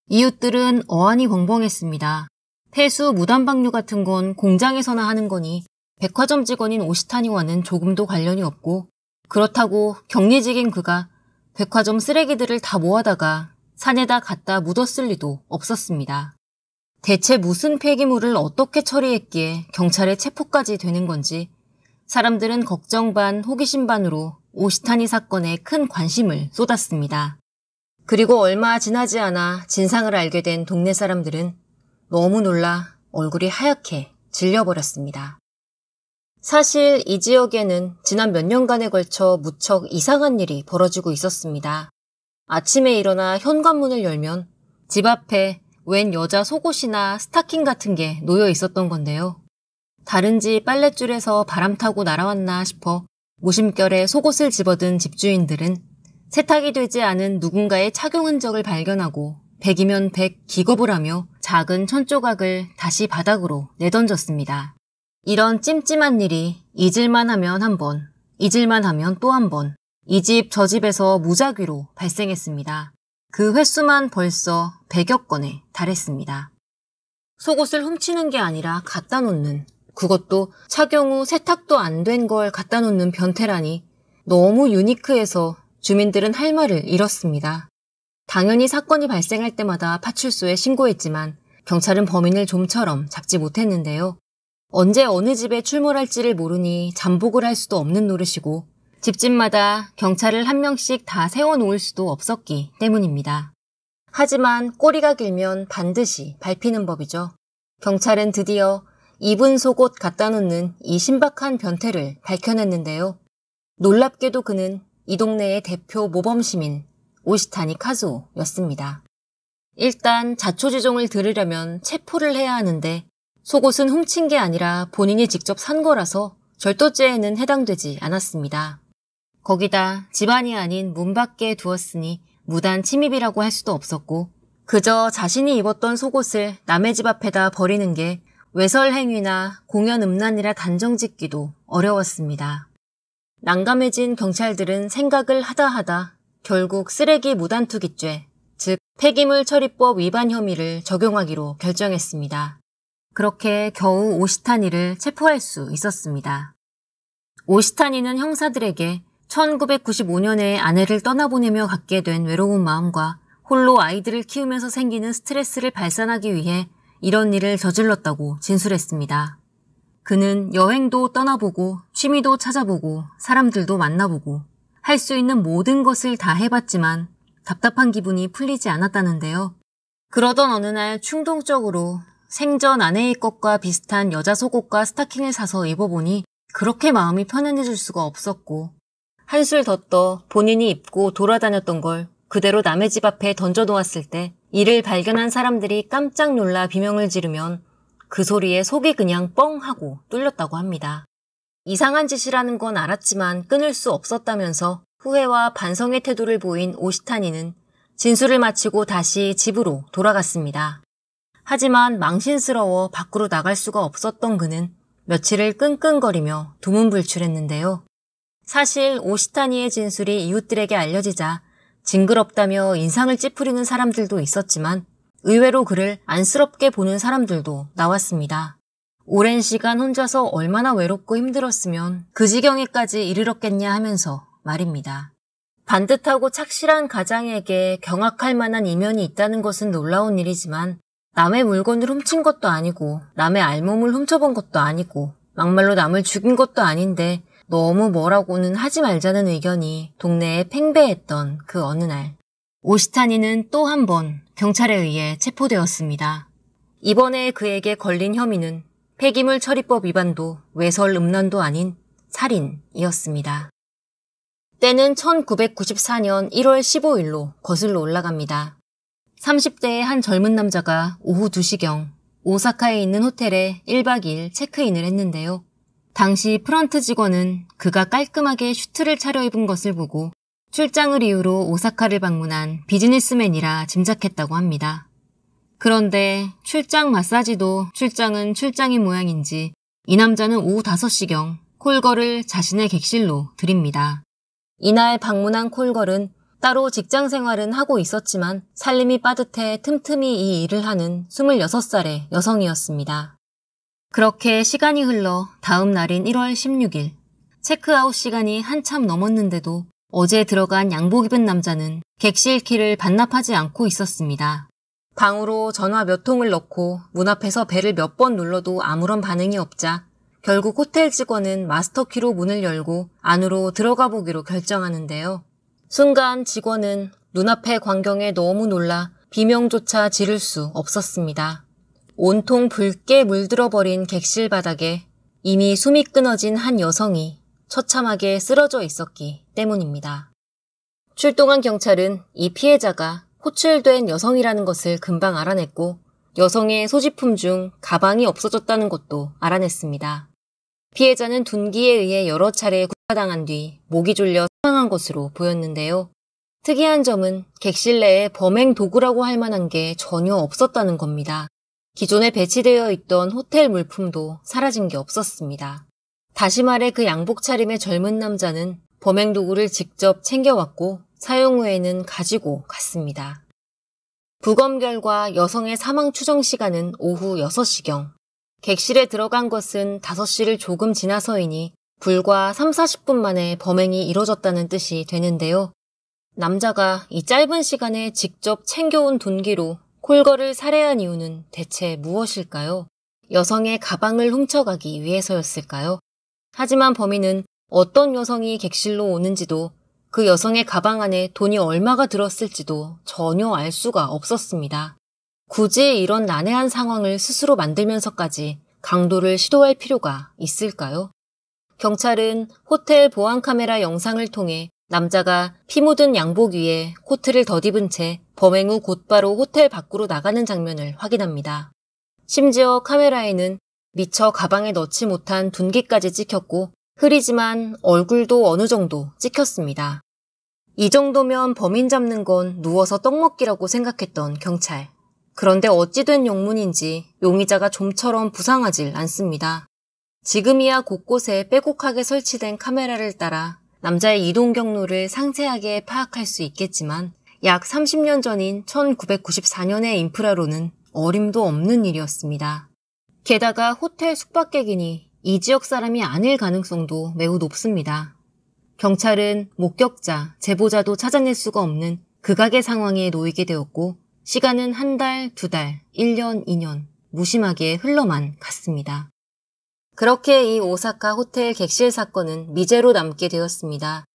이웃들은 어안이 벙벙했습니다. 폐수 무단방류 같은 건 공장에서나 하는 거니 백화점 직원인 오시타니와는 조금도 관련이 없고 그렇다고 격리직인 그가 백화점 쓰레기들을 다 모아다가 산에다 갖다 묻었을 리도 없었습니다. 대체 무슨 폐기물을 어떻게 처리했기에 경찰에 체포까지 되는 건지 사람들은 걱정 반 호기심 반으로 오시타니 사건에 큰 관심을 쏟았습니다. 그리고 얼마 지나지 않아 진상을 알게 된 동네 사람들은 너무 놀라 얼굴이 하얗게 질려버렸습니다. 사실 이 지역에는 지난 몇 년간에 걸쳐 무척 이상한 일이 벌어지고 있었습니다. 아침에 일어나 현관문을 열면 집 앞에 웬 여자 속옷이나 스타킹 같은 게 놓여 있었던 건데요. 다른지 빨랫줄에서 바람 타고 날아왔나 싶어 무심결에 속옷을 집어든 집주인들은 세탁이 되지 않은 누군가의 착용 흔적을 발견하고 100이면 100 기겁을 하며 작은 천조각을 다시 바닥으로 내던졌습니다. 이런 찜찜한 일이 잊을만 하면 한 번, 잊을만 하면 또 한 번, 이 집 저 집에서 무작위로 발생했습니다. 그 횟수만 벌써 100여 건에 달했습니다. 속옷을 훔치는 게 아니라 갖다 놓는, 그것도 착용 후 세탁도 안 된 걸 갖다 놓는 변태라니 너무 유니크해서 주민들은 할 말을 잃었습니다. 당연히 사건이 발생할 때마다 파출소에 신고했지만 경찰은 범인을 좀처럼 잡지 못했는데요. 언제 어느 집에 출몰할지를 모르니 잠복을 할 수도 없는 노릇이고 집집마다 경찰을 한 명씩 다 세워놓을 수도 없었기 때문입니다. 하지만 꼬리가 길면 반드시 밟히는 법이죠. 경찰은 드디어 입은 속옷 갖다 놓는 이 신박한 변태를 밝혀냈는데요. 놀랍게도 그는 이 동네의 대표 모범시민 오시타니 카즈오였습니다. 일단 자초지종을 들으려면 체포를 해야 하는데 속옷은 훔친 게 아니라 본인이 직접 산 거라서 절도죄에는 해당되지 않았습니다. 거기다 집안이 아닌 문 밖에 두었으니 무단 침입이라고 할 수도 없었고 그저 자신이 입었던 속옷을 남의 집 앞에다 버리는 게 외설 행위나 공연 음란이라 단정 짓기도 어려웠습니다. 난감해진 경찰들은 생각을 하다 하다 결국 쓰레기 무단투기죄, 즉 폐기물 처리법 위반 혐의를 적용하기로 결정했습니다. 그렇게 겨우 오시타니를 체포할 수 있었습니다. 오시타니는 형사들에게 1995년에 아내를 떠나보내며 갖게 된 외로운 마음과 홀로 아이들을 키우면서 생기는 스트레스를 발산하기 위해 이런 일을 저질렀다고 진술했습니다. 그는 여행도 떠나보고 취미도 찾아보고 사람들도 만나보고 할 수 있는 모든 것을 다 해봤지만 답답한 기분이 풀리지 않았다는데요. 그러던 어느 날 충동적으로 생전 아내의 것과 비슷한 여자 속옷과 스타킹을 사서 입어보니 그렇게 마음이 편안해질 수가 없었고 한술 더 떠 본인이 입고 돌아다녔던 걸 그대로 남의 집 앞에 던져놓았을 때 이를 발견한 사람들이 깜짝 놀라 비명을 지르면 그 소리에 속이 그냥 뻥 하고 뚫렸다고 합니다. 이상한 짓이라는 건 알았지만 끊을 수 없었다면서 후회와 반성의 태도를 보인 오시타니는 진술을 마치고 다시 집으로 돌아갔습니다. 하지만 망신스러워 밖으로 나갈 수가 없었던 그는 며칠을 끙끙거리며 두문불출했는데요. 사실 오시타니의 진술이 이웃들에게 알려지자 징그럽다며 인상을 찌푸리는 사람들도 있었지만 의외로 그를 안쓰럽게 보는 사람들도 나왔습니다. 오랜 시간 혼자서 얼마나 외롭고 힘들었으면 그 지경에까지 이르렀겠냐 하면서 말입니다. 반듯하고 착실한 가장에게 경악할 만한 이면이 있다는 것은 놀라운 일이지만 남의 물건을 훔친 것도 아니고 남의 알몸을 훔쳐본 것도 아니고 막말로 남을 죽인 것도 아닌데 너무 뭐라고는 하지 말자는 의견이 동네에 팽배했던 그 어느 날 오시타니는 또 한 번 경찰에 의해 체포되었습니다. 이번에 그에게 걸린 혐의는 폐기물 처리법 위반도 외설 음란도 아닌 살인이었습니다. 때는 1994년 1월 15일로 거슬러 올라갑니다. 30대의 한 젊은 남자가 오후 2시경 오사카에 있는 호텔에 1박 2일 체크인을 했는데요. 당시 프런트 직원은 그가 깔끔하게 슈트를 차려입은 것을 보고 출장을 이유로 오사카를 방문한 비즈니스맨이라 짐작했다고 합니다. 그런데 출장 마사지도 출장은 출장인 모양인지 이 남자는 오후 5시경 콜걸을 자신의 객실로 드립니다. 이날 방문한 콜걸은 따로 직장 생활은 하고 있었지만 살림이 빠듯해 틈틈이 이 일을 하는 26살의 여성이었습니다. 그렇게 시간이 흘러 다음 날인 1월 16일 체크아웃 시간이 한참 넘었는데도 어제 들어간 양복 입은 남자는 객실 키를 반납하지 않고 있었습니다. 방으로 전화 몇 통을 넣고 문 앞에서 배를 몇 번 눌러도 아무런 반응이 없자 결국 호텔 직원은 마스터키로 문을 열고 안으로 들어가 보기로 결정하는데요. 순간 직원은 눈앞의 광경에 너무 놀라 비명조차 지를 수 없었습니다. 온통 붉게 물들어버린 객실 바닥에 이미 숨이 끊어진 한 여성이 처참하게 쓰러져 있었기 때문입니다. 출동한 경찰은 이 피해자가 호출된 여성이라는 것을 금방 알아냈고 여성의 소지품 중 가방이 없어졌다는 것도 알아냈습니다. 피해자는 둔기에 의해 여러 차례 구타당한 뒤 목이 졸려 사한 것으로 보였는데요. 특이한 점은 객실 내에 범행 도구라고 할 만한 게 전혀 없었다는 겁니다. 기존에 배치되어 있던 호텔 물품도 사라진 게 없었습니다. 다시 말해 그 양복 차림의 젊은 남자는 범행 도구를 직접 챙겨왔고 사용 후에는 가지고 갔습니다. 부검 결과 여성의 사망 추정 시간은 오후 6시경. 객실에 들어간 것은 5시를 조금 지나서이니 불과 3, 40분 만에 범행이 이뤄졌다는 뜻이 되는데요. 남자가 이 짧은 시간에 직접 챙겨온 돈기로 콜거를 살해한 이유는 대체 무엇일까요? 여성의 가방을 훔쳐가기 위해서였을까요? 하지만 범인은 어떤 여성이 객실로 오는지도 그 여성의 가방 안에 돈이 얼마가 들었을지도 전혀 알 수가 없었습니다. 굳이 이런 난해한 상황을 스스로 만들면서까지 강도를 시도할 필요가 있을까요? 경찰은 호텔 보안 카메라 영상을 통해 남자가 피 묻은 양복 위에 코트를 덧입은 채 범행 후 곧바로 호텔 밖으로 나가는 장면을 확인합니다. 심지어 카메라에는 미처 가방에 넣지 못한 둔기까지 찍혔고 흐리지만 얼굴도 어느 정도 찍혔습니다. 이 정도면 범인 잡는 건 누워서 떡 먹기라고 생각했던 경찰. 그런데 어찌된 용문인지 용의자가 좀처럼 부상하질 않습니다. 지금이야 곳곳에 빼곡하게 설치된 카메라를 따라 남자의 이동 경로를 상세하게 파악할 수 있겠지만 약 30년 전인 1994년의 인프라로는 어림도 없는 일이었습니다. 게다가 호텔 숙박객이니 이 지역 사람이 아닐 가능성도 매우 높습니다. 경찰은 목격자, 제보자도 찾아낼 수가 없는 극악의 상황에 놓이게 되었고 시간은 한 달, 두 달, 1년, 2년 무심하게 흘러만 갔습니다. 그렇게 이 오사카 호텔 객실 사건은 미제로 남게 되었습니다.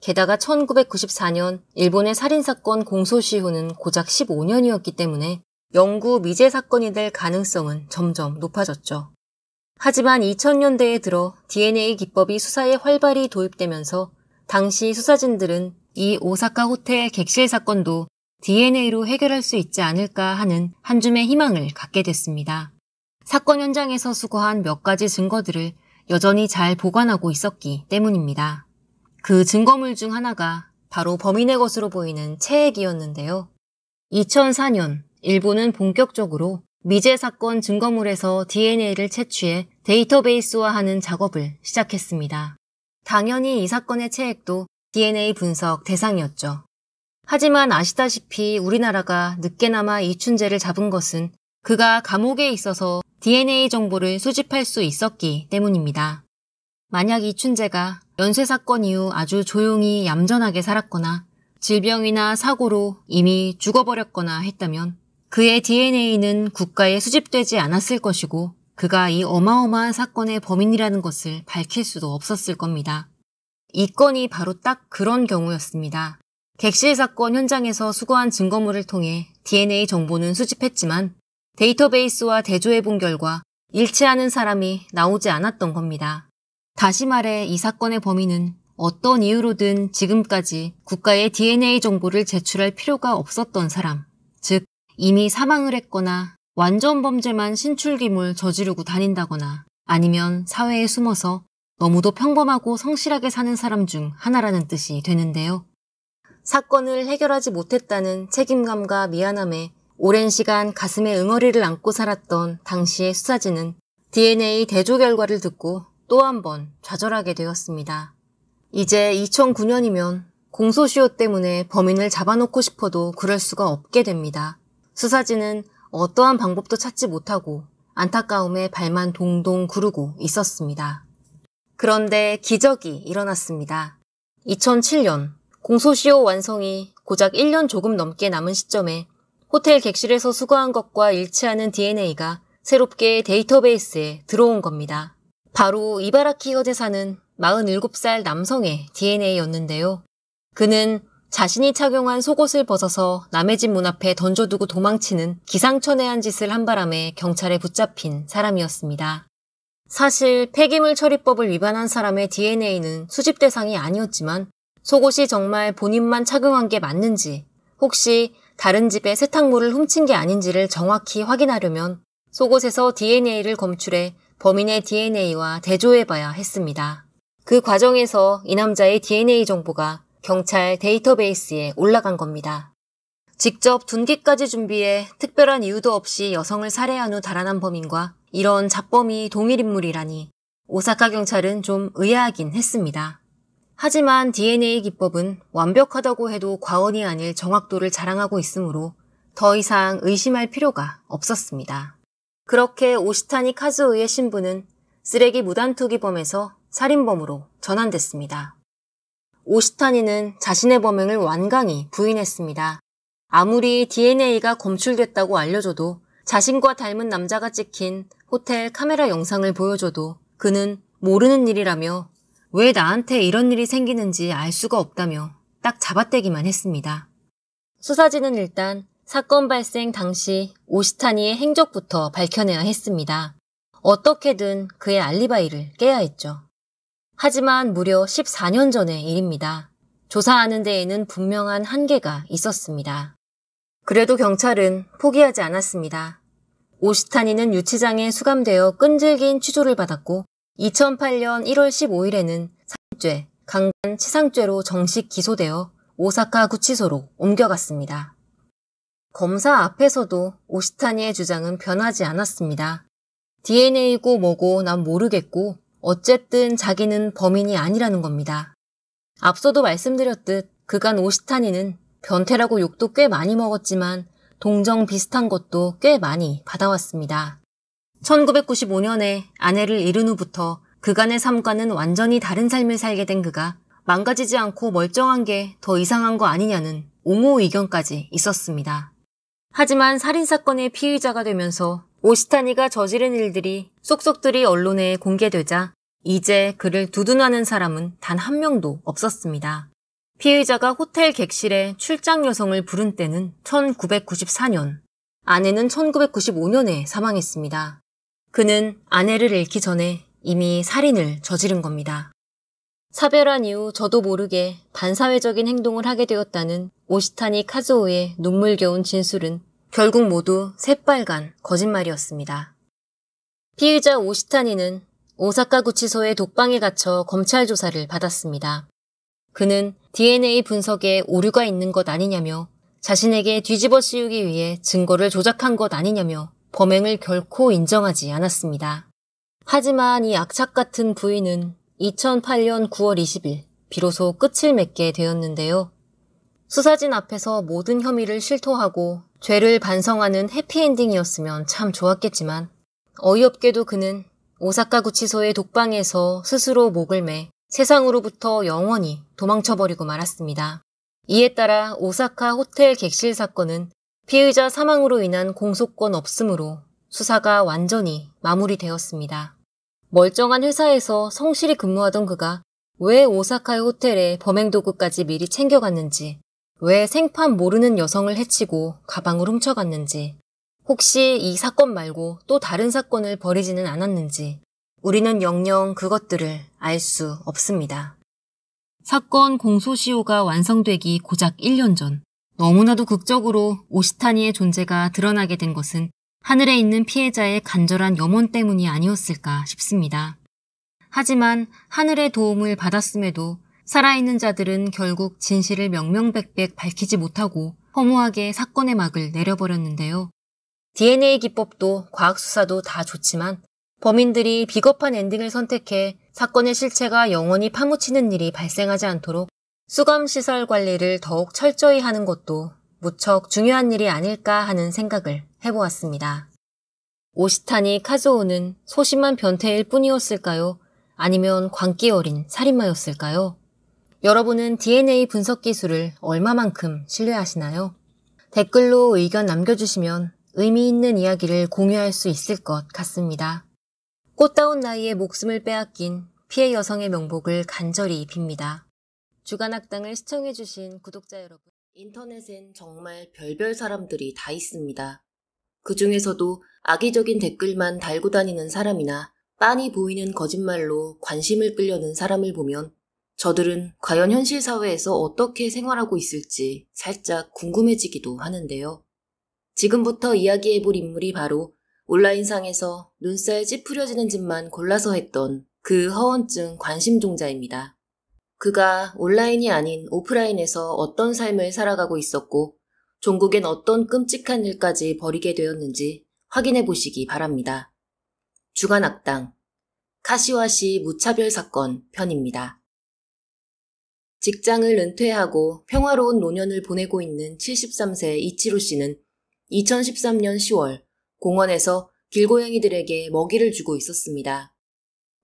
게다가 1994년 일본의 살인사건 공소시 효는 고작 15년이었기 때문에 영구 미제 사건이 될 가능성은 점점 높아졌죠. 하지만 2000년대에 들어 DNA 기법이 수사에 활발히 도입되면서 당시 수사진들은 이 오사카 호텔 객실 사건도 DNA로 해결할 수 있지 않을까 하는 한 줌의 희망을 갖게 됐습니다. 사건 현장에서 수거한 몇 가지 증거들을 여전히 잘 보관하고 있었기 때문입니다. 그 증거물 중 하나가 바로 범인의 것으로 보이는 체액이었는데요. 2004년 일본은 본격적으로 미제 사건 증거물에서 DNA를 채취해 데이터베이스화하는 작업을 시작했습니다. 당연히 이 사건의 체액도 DNA 분석 대상이었죠. 하지만 아시다시피 우리나라가 늦게나마 이춘재를 잡은 것은 그가 감옥에 있어서 DNA 정보를 수집할 수 있었기 때문입니다. 만약 이춘재가 연쇄 사건 이후 아주 조용히 얌전하게 살았거나 질병이나 사고로 이미 죽어버렸거나 했다면 그의 DNA는 국가에 수집되지 않았을 것이고 그가 이 어마어마한 사건의 범인이라는 것을 밝힐 수도 없었을 겁니다. 이 건이 바로 딱 그런 경우였습니다. 객실 사건 현장에서 수거한 증거물을 통해 DNA 정보는 수집했지만 데이터베이스와 대조해 본 결과 일치하는 사람이 나오지 않았던 겁니다. 다시 말해 이 사건의 범인은 어떤 이유로든 지금까지 국가의 DNA 정보를 제출할 필요가 없었던 사람, 즉 이미 사망을 했거나 완전 범죄만 신출귀물 저지르고 다닌다거나 아니면 사회에 숨어서 너무도 평범하고 성실하게 사는 사람 중 하나라는 뜻이 되는데요. 사건을 해결하지 못했다는 책임감과 미안함에 오랜 시간 가슴에 응어리를 안고 살았던 당시의 수사진은 DNA 대조 결과를 듣고 또 한 번 좌절하게 되었습니다. 이제 2009년이면 공소시효 때문에 범인을 잡아놓고 싶어도 그럴 수가 없게 됩니다. 수사진은 어떠한 방법도 찾지 못하고 안타까움에 발만 동동 구르고 있었습니다. 그런데 기적이 일어났습니다. 2007년 공소시효 완성이 고작 1년 조금 넘게 남은 시점에 호텔 객실에서 수거한 것과 일치하는 DNA가 새롭게 데이터베이스에 들어온 겁니다. 바로 이바라키 거제사는 47살 남성의 DNA였는데요. 그는 자신이 착용한 속옷을 벗어서 남의 집 문 앞에 던져두고 도망치는 기상천외한 짓을 한 바람에 경찰에 붙잡힌 사람이었습니다. 사실 폐기물 처리법을 위반한 사람의 DNA는 수집 대상이 아니었지만 속옷이 정말 본인만 착용한 게 맞는지 혹시 다른 집의 세탁물을 훔친 게 아닌지를 정확히 확인하려면 속옷에서 DNA를 검출해 범인의 DNA와 대조해봐야 했습니다. 그 과정에서 이 남자의 DNA 정보가 경찰 데이터베이스에 올라간 겁니다. 직접 둔기까지 준비해 특별한 이유도 없이 여성을 살해한 후 달아난 범인과 이런 잡범이 동일 인물이라니 오사카 경찰은 좀 의아하긴 했습니다. 하지만 DNA 기법은 완벽하다고 해도 과언이 아닐 정확도를 자랑하고 있으므로 더 이상 의심할 필요가 없었습니다. 그렇게 오시타니 카즈우의 신부는 쓰레기 무단투기범에서 살인범으로 전환됐습니다. 오시타니는 자신의 범행을 완강히 부인했습니다. 아무리 DNA가 검출됐다고 알려줘도 자신과 닮은 남자가 찍힌 호텔 카메라 영상을 보여줘도 그는 모르는 일이라며 왜 나한테 이런 일이 생기는지 알 수가 없다며 딱 잡아떼기만 했습니다. 수사진은 일단 사건 발생 당시 오시타니의 행적부터 밝혀내야 했습니다. 어떻게든 그의 알리바이를 깨야 했죠. 하지만 무려 14년 전의 일입니다. 조사하는 데에는 분명한 한계가 있었습니다. 그래도 경찰은 포기하지 않았습니다. 오시타니는 유치장에 수감되어 끈질긴 취조를 받았고 2008년 1월 15일에는 사죄, 강간 치상죄로 정식 기소되어 오사카 구치소로 옮겨갔습니다. 검사 앞에서도 오시타니의 주장은 변하지 않았습니다. DNA고 뭐고 난 모르겠고 어쨌든 자기는 범인이 아니라는 겁니다. 앞서도 말씀드렸듯 그간 오시타니는 변태라고 욕도 꽤 많이 먹었지만 동정 비슷한 것도 꽤 많이 받아왔습니다. 1995년에 아내를 잃은 후부터 그간의 삶과는 완전히 다른 삶을 살게 된 그가 망가지지 않고 멀쩡한 게 더 이상한 거 아니냐는 옹호 의견까지 있었습니다. 하지만 살인사건의 피의자가 되면서 오시타니가 저지른 일들이 속속들이 언론에 공개되자 이제 그를 두둔하는 사람은 단 한 명도 없었습니다. 피의자가 호텔 객실에 출장 여성을 부른 때는 1994년, 아내는 1995년에 사망했습니다. 그는 아내를 잃기 전에 이미 살인을 저지른 겁니다. 사별한 이후 저도 모르게 반사회적인 행동을 하게 되었다는 오시타니 카즈오의 눈물겨운 진술은 결국 모두 새빨간 거짓말이었습니다. 피의자 오시타니는 오사카 구치소의 독방에 갇혀 검찰 조사를 받았습니다. 그는 DNA 분석에 오류가 있는 것 아니냐며 자신에게 뒤집어 씌우기 위해 증거를 조작한 것 아니냐며 범행을 결코 인정하지 않았습니다. 하지만 이 악착 같은 부인은 2008년 9월 20일 비로소 끝을 맺게 되었는데요. 수사진 앞에서 모든 혐의를 실토하고 죄를 반성하는 해피엔딩이었으면 참 좋았겠지만 어이없게도 그는 오사카 구치소의 독방에서 스스로 목을 매 세상으로부터 영원히 도망쳐버리고 말았습니다. 이에 따라 오사카 호텔 객실 사건은 피의자 사망으로 인한 공소권 없음으로 수사가 완전히 마무리되었습니다. 멀쩡한 회사에서 성실히 근무하던 그가 왜 오사카의 호텔에 범행도구까지 미리 챙겨갔는지, 왜 생판 모르는 여성을 해치고 가방을 훔쳐갔는지, 혹시 이 사건 말고 또 다른 사건을 벌이지는 않았는지, 우리는 영영 그것들을 알 수 없습니다. 사건 공소시효가 완성되기 고작 1년 전, 너무나도 극적으로 오시타니의 존재가 드러나게 된 것은 하늘에 있는 피해자의 간절한 염원 때문이 아니었을까 싶습니다. 하지만 하늘의 도움을 받았음에도 살아있는 자들은 결국 진실을 명명백백 밝히지 못하고 허무하게 사건의 막을 내려버렸는데요. DNA 기법도 과학수사도 다 좋지만 범인들이 비겁한 엔딩을 선택해 사건의 실체가 영원히 파묻히는 일이 발생하지 않도록 수감시설 관리를 더욱 철저히 하는 것도 무척 중요한 일이 아닐까 하는 생각을 해보았습니다. 오시타니 카즈오는 소심한 변태일 뿐이었을까요? 아니면 광기 어린 살인마였을까요? 여러분은 DNA 분석 기술을 얼마만큼 신뢰하시나요? 댓글로 의견 남겨주시면 의미 있는 이야기를 공유할 수 있을 것 같습니다. 꽃다운 나이에 목숨을 빼앗긴 피해 여성의 명복을 간절히 빕니다. 주간학당을 시청해주신 구독자 여러분. 인터넷엔 정말 별별 사람들이 다 있습니다. 그 중에서도 악의적인 댓글만 달고 다니는 사람이나 빤히 보이는 거짓말로 관심을 끌려는 사람을 보면 저들은 과연 현실 사회에서 어떻게 생활하고 있을지 살짝 궁금해지기도 하는데요. 지금부터 이야기해볼 인물이 바로 온라인상에서 눈살 찌푸려지는 짓만 골라서 했던 그 허언증 관심종자입니다. 그가 온라인이 아닌 오프라인에서 어떤 삶을 살아가고 있었고 종국엔 어떤 끔찍한 일까지 벌이게 되었는지 확인해 보시기 바랍니다. 주간 악당 카시와시 무차별 사건 편입니다. 직장을 은퇴하고 평화로운 노년을 보내고 있는 73세 이치로 씨는 2013년 10월 공원에서 길고양이들에게 먹이를 주고 있었습니다.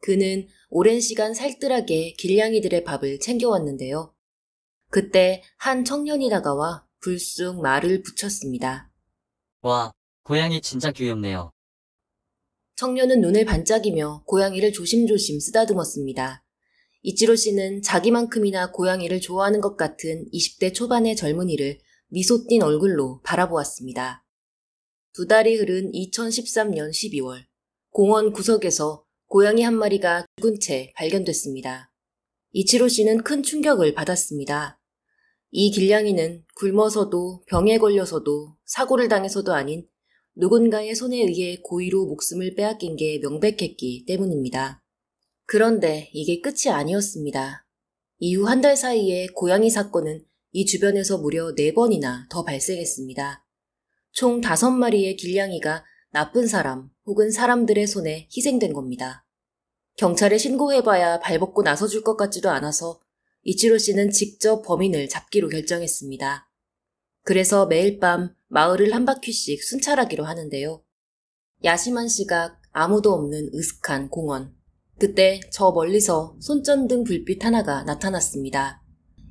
그는 오랜 시간 살뜰하게 길냥이들의 밥을 챙겨왔는데요. 그때 한 청년이 다가와 불쑥 말을 붙였습니다. 와, 고양이 진짜 귀엽네요. 청년은 눈을 반짝이며 고양이를 조심조심 쓰다듬었습니다. 이치로 씨는 자기만큼이나 고양이를 좋아하는 것 같은 20대 초반의 젊은이를 미소 띈 얼굴로 바라보았습니다. 두 달이 흐른 2013년 12월, 공원 구석에서 고양이 한 마리가 죽은 채 발견됐습니다. 이치로 씨는 큰 충격을 받았습니다. 이 길냥이는 굶어서도 병에 걸려서도 사고를 당해서도 아닌 누군가의 손에 의해 고의로 목숨을 빼앗긴 게 명백했기 때문입니다. 그런데 이게 끝이 아니었습니다. 이후 한 달 사이에 고양이 사건은 이 주변에서 무려 4번이나 더 발생했습니다. 총 5마리의 길냥이가 나쁜 사람, 혹은 사람들의 손에 희생된 겁니다. 경찰에 신고해봐야 발벗고 나서줄 것 같지도 않아서 이치로 씨는 직접 범인을 잡기로 결정했습니다. 그래서 매일 밤 마을을 한 바퀴씩 순찰하기로 하는데요. 야심한 시각, 아무도 없는 으슥한 공원. 그때 저 멀리서 손전등 불빛 하나가 나타났습니다.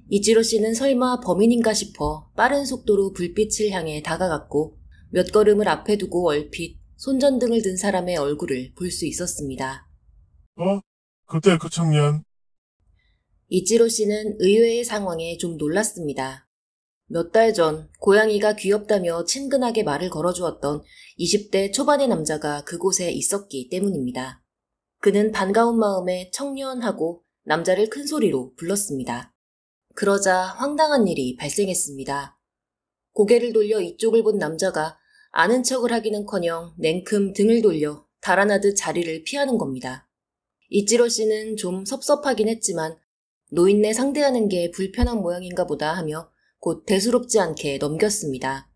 이치로 씨는 설마 범인인가 싶어 빠른 속도로 불빛을 향해 다가갔고 몇 걸음을 앞에 두고 얼핏 손전등을 든 사람의 얼굴을 볼 수 있었습니다. 어? 그때 그 청년. 이치로 씨는 의외의 상황에 좀 놀랐습니다. 몇 달 전 고양이가 귀엽다며 친근하게 말을 걸어주었던 20대 초반의 남자가 그곳에 있었기 때문입니다. 그는 반가운 마음에 청년하고 남자를 큰 소리로 불렀습니다. 그러자 황당한 일이 발생했습니다. 고개를 돌려 이쪽을 본 남자가 아는 척을 하기는커녕 냉큼 등을 돌려 달아나듯 자리를 피하는 겁니다. 이찌로 씨는 좀 섭섭하긴 했지만 노인네 상대하는 게 불편한 모양인가 보다 하며 곧 대수롭지 않게 넘겼습니다.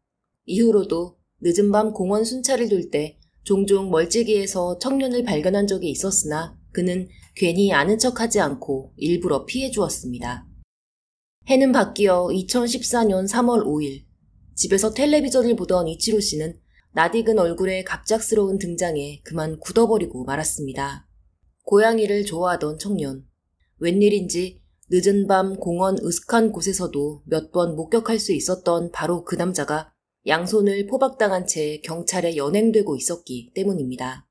이후로도 늦은 밤 공원 순찰을 돌 때 종종 멀찍이에서 청년을 발견한 적이 있었으나 그는 괜히 아는 척하지 않고 일부러 피해 주었습니다. 해는 바뀌어 2014년 3월 5일 집에서 텔레비전을 보던 이치로 씨는 낯익은 얼굴에 갑작스러운 등장에 그만 굳어버리고 말았습니다. 고양이를 좋아하던 청년. 웬일인지 늦은 밤 공원 으슥한 곳에서도 몇 번 목격할 수 있었던 바로 그 남자가 양손을 포박당한 채 경찰에 연행되고 있었기 때문입니다.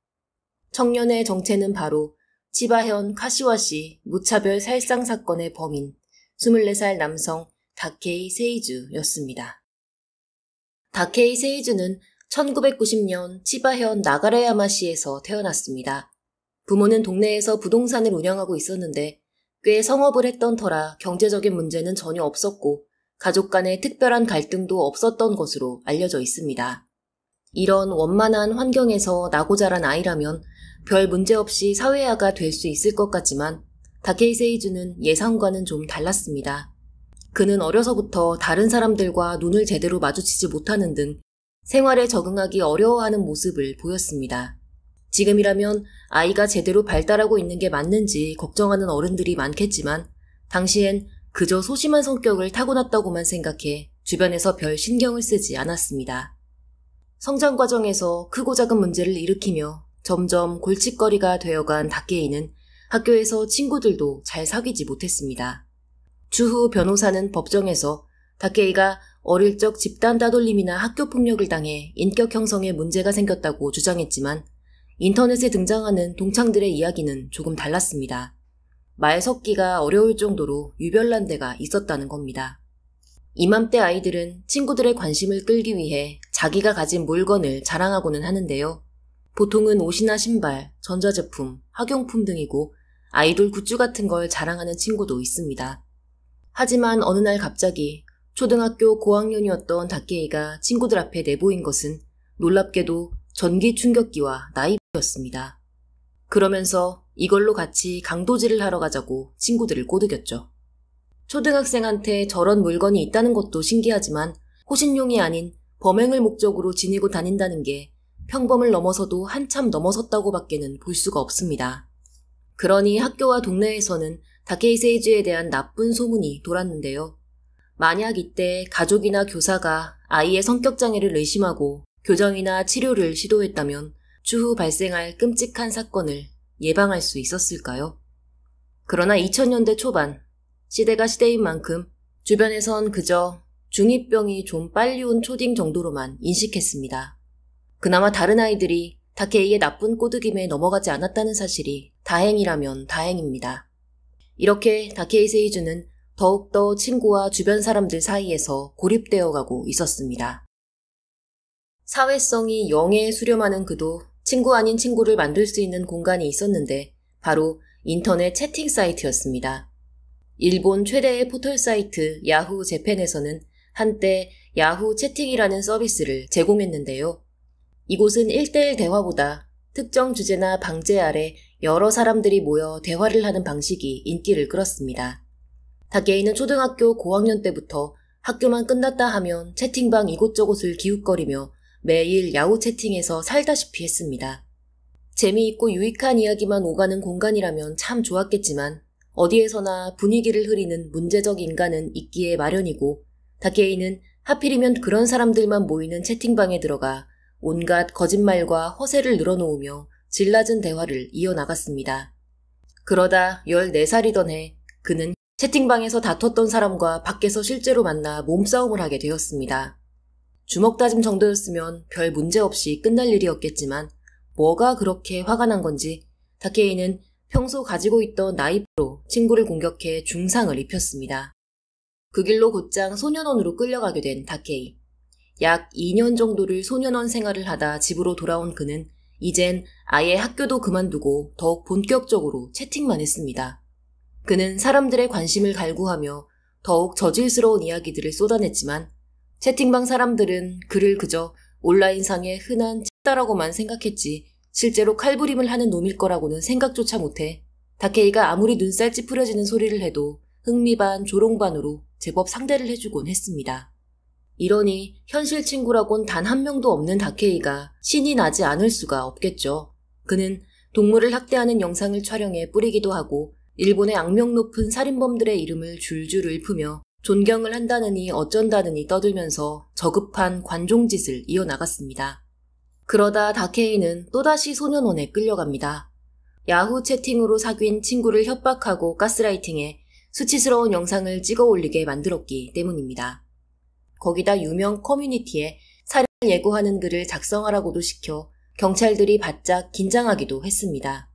청년의 정체는 바로 치바현 카시와시 무차별 살상 사건의 범인 24살 남성 다케이 세이즈였습니다. 다케이 세이즈는 1990년 치바현 나가레야마시에서 태어났습니다. 부모는 동네에서 부동산을 운영하고 있었는데 꽤 성업을 했던 터라 경제적인 문제는 전혀 없었고 가족 간의 특별한 갈등도 없었던 것으로 알려져 있습니다. 이런 원만한 환경에서 나고 자란 아이라면 별 문제 없이 사회화가 될 수 있을 것 같지만 다케이 세이즈는 예상과는 좀 달랐습니다. 그는 어려서부터 다른 사람들과 눈을 제대로 마주치지 못하는 등 생활에 적응하기 어려워하는 모습을 보였습니다. 지금이라면 아이가 제대로 발달하고 있는 게 맞는지 걱정하는 어른들이 많겠지만 당시엔 그저 소심한 성격을 타고났다고만 생각해 주변에서 별 신경을 쓰지 않았습니다. 성장 과정에서 크고 작은 문제를 일으키며 점점 골칫거리가 되어간 닭게이는 학교에서 친구들도 잘 사귀지 못했습니다. 주후 변호사는 법정에서 다케이가 어릴 적 집단 따돌림이나 학교 폭력을 당해 인격 형성에 문제가 생겼다고 주장했지만 인터넷에 등장하는 동창들의 이야기는 조금 달랐습니다. 말 섞기가 어려울 정도로 유별난 데가 있었다는 겁니다. 이맘때 아이들은 친구들의 관심을 끌기 위해 자기가 가진 물건을 자랑하고는 하는데요. 보통은 옷이나 신발, 전자제품, 학용품 등이고 아이돌 굿즈 같은 걸 자랑하는 친구도 있습니다. 하지만 어느 날 갑자기 초등학교 고학년이었던 다케이가 친구들 앞에 내보인 것은 놀랍게도 전기 충격기와 나이프였습니다. 그러면서 이걸로 같이 강도질을 하러 가자고 친구들을 꼬드겼죠. 초등학생한테 저런 물건이 있다는 것도 신기하지만 호신용이 아닌 범행을 목적으로 지니고 다닌다는 게 평범을 넘어서도 한참 넘어섰다고 밖에는 볼 수가 없습니다. 그러니 학교와 동네에서는 다케이 세이지에 대한 나쁜 소문이 돌았는데요. 만약 이때 가족이나 교사가 아이의 성격 장애를 의심하고 교정이나 치료를 시도했다면 추후 발생할 끔찍한 사건을 예방할 수 있었을까요? 그러나 2000년대 초반 시대가 시대인 만큼 주변에선 그저 중2병이 좀 빨리 온 초딩 정도로만 인식했습니다. 그나마 다른 아이들이 다케이의 나쁜 꼬드김에 넘어가지 않았다는 사실이 다행이라면 다행입니다. 이렇게 다케이세이즈는 더욱더 친구와 주변 사람들 사이에서 고립되어 가고 있었습니다. 사회성이 영에 수렴하는 그도 친구 아닌 친구를 만들 수 있는 공간이 있었는데 바로 인터넷 채팅 사이트였습니다. 일본 최대의 포털 사이트 야후 재팬에서는 한때 야후 채팅이라는 서비스를 제공했는데요. 이곳은 1대1 대화보다 특정 주제나 방제 아래 여러 사람들이 모여 대화를 하는 방식이 인기를 끌었습니다. 다케이는 초등학교 고학년 때부터 학교만 끝났다 하면 채팅방 이곳저곳을 기웃거리며 매일 야후 채팅에서 살다시피 했습니다. 재미있고 유익한 이야기만 오가는 공간이라면 참 좋았겠지만 어디에서나 분위기를 흐리는 문제적 인간은 있기에 마련이고 다케이는 하필이면 그런 사람들만 모이는 채팅방에 들어가 온갖 거짓말과 허세를 늘어놓으며 질낮진 대화를 이어나갔습니다. 그러다 14살이던 해 그는 채팅방에서 다퉜던 사람과 밖에서 실제로 만나 몸싸움을 하게 되었습니다. 주먹다짐 정도였으면 별 문제 없이 끝날 일이었겠지만 뭐가 그렇게 화가 난 건지 다케이는 평소 가지고 있던 나이프로 친구를 공격해 중상을 입혔습니다. 그 길로 곧장 소년원으로 끌려가게 된 다케이. 약 2년 정도를 소년원 생활을 하다 집으로 돌아온 그는 이젠 아예 학교도 그만두고 더욱 본격적으로 채팅만 했습니다. 그는 사람들의 관심을 갈구하며 더욱 저질스러운 이야기들을 쏟아냈지만 채팅방 사람들은 그를 그저 온라인상의 흔한 책다라고만 생각했지 실제로 칼부림을 하는 놈일 거라고는 생각조차 못해 다케이가 아무리 눈살 찌푸려지는 소리를 해도 흥미 반 조롱 반으로 제법 상대를 해주곤 했습니다. 이러니 현실 친구라곤 단 한 명도 없는 다케이가 신이 나지 않을 수가 없겠죠. 그는 동물을 학대하는 영상을 촬영해 뿌리기도 하고 일본의 악명 높은 살인범들의 이름을 줄줄 읊으며 존경을 한다느니 어쩐다느니 떠들면서 저급한 관종짓을 이어나갔습니다. 그러다 다케이는 또다시 소년원에 끌려갑니다. 야후 채팅으로 사귄 친구를 협박하고 가스라이팅해 수치스러운 영상을 찍어 올리게 만들었기 때문입니다. 거기다 유명 커뮤니티에 살인을 예고하는 글을 작성하라고도 시켜 경찰들이 바짝 긴장하기도 했습니다.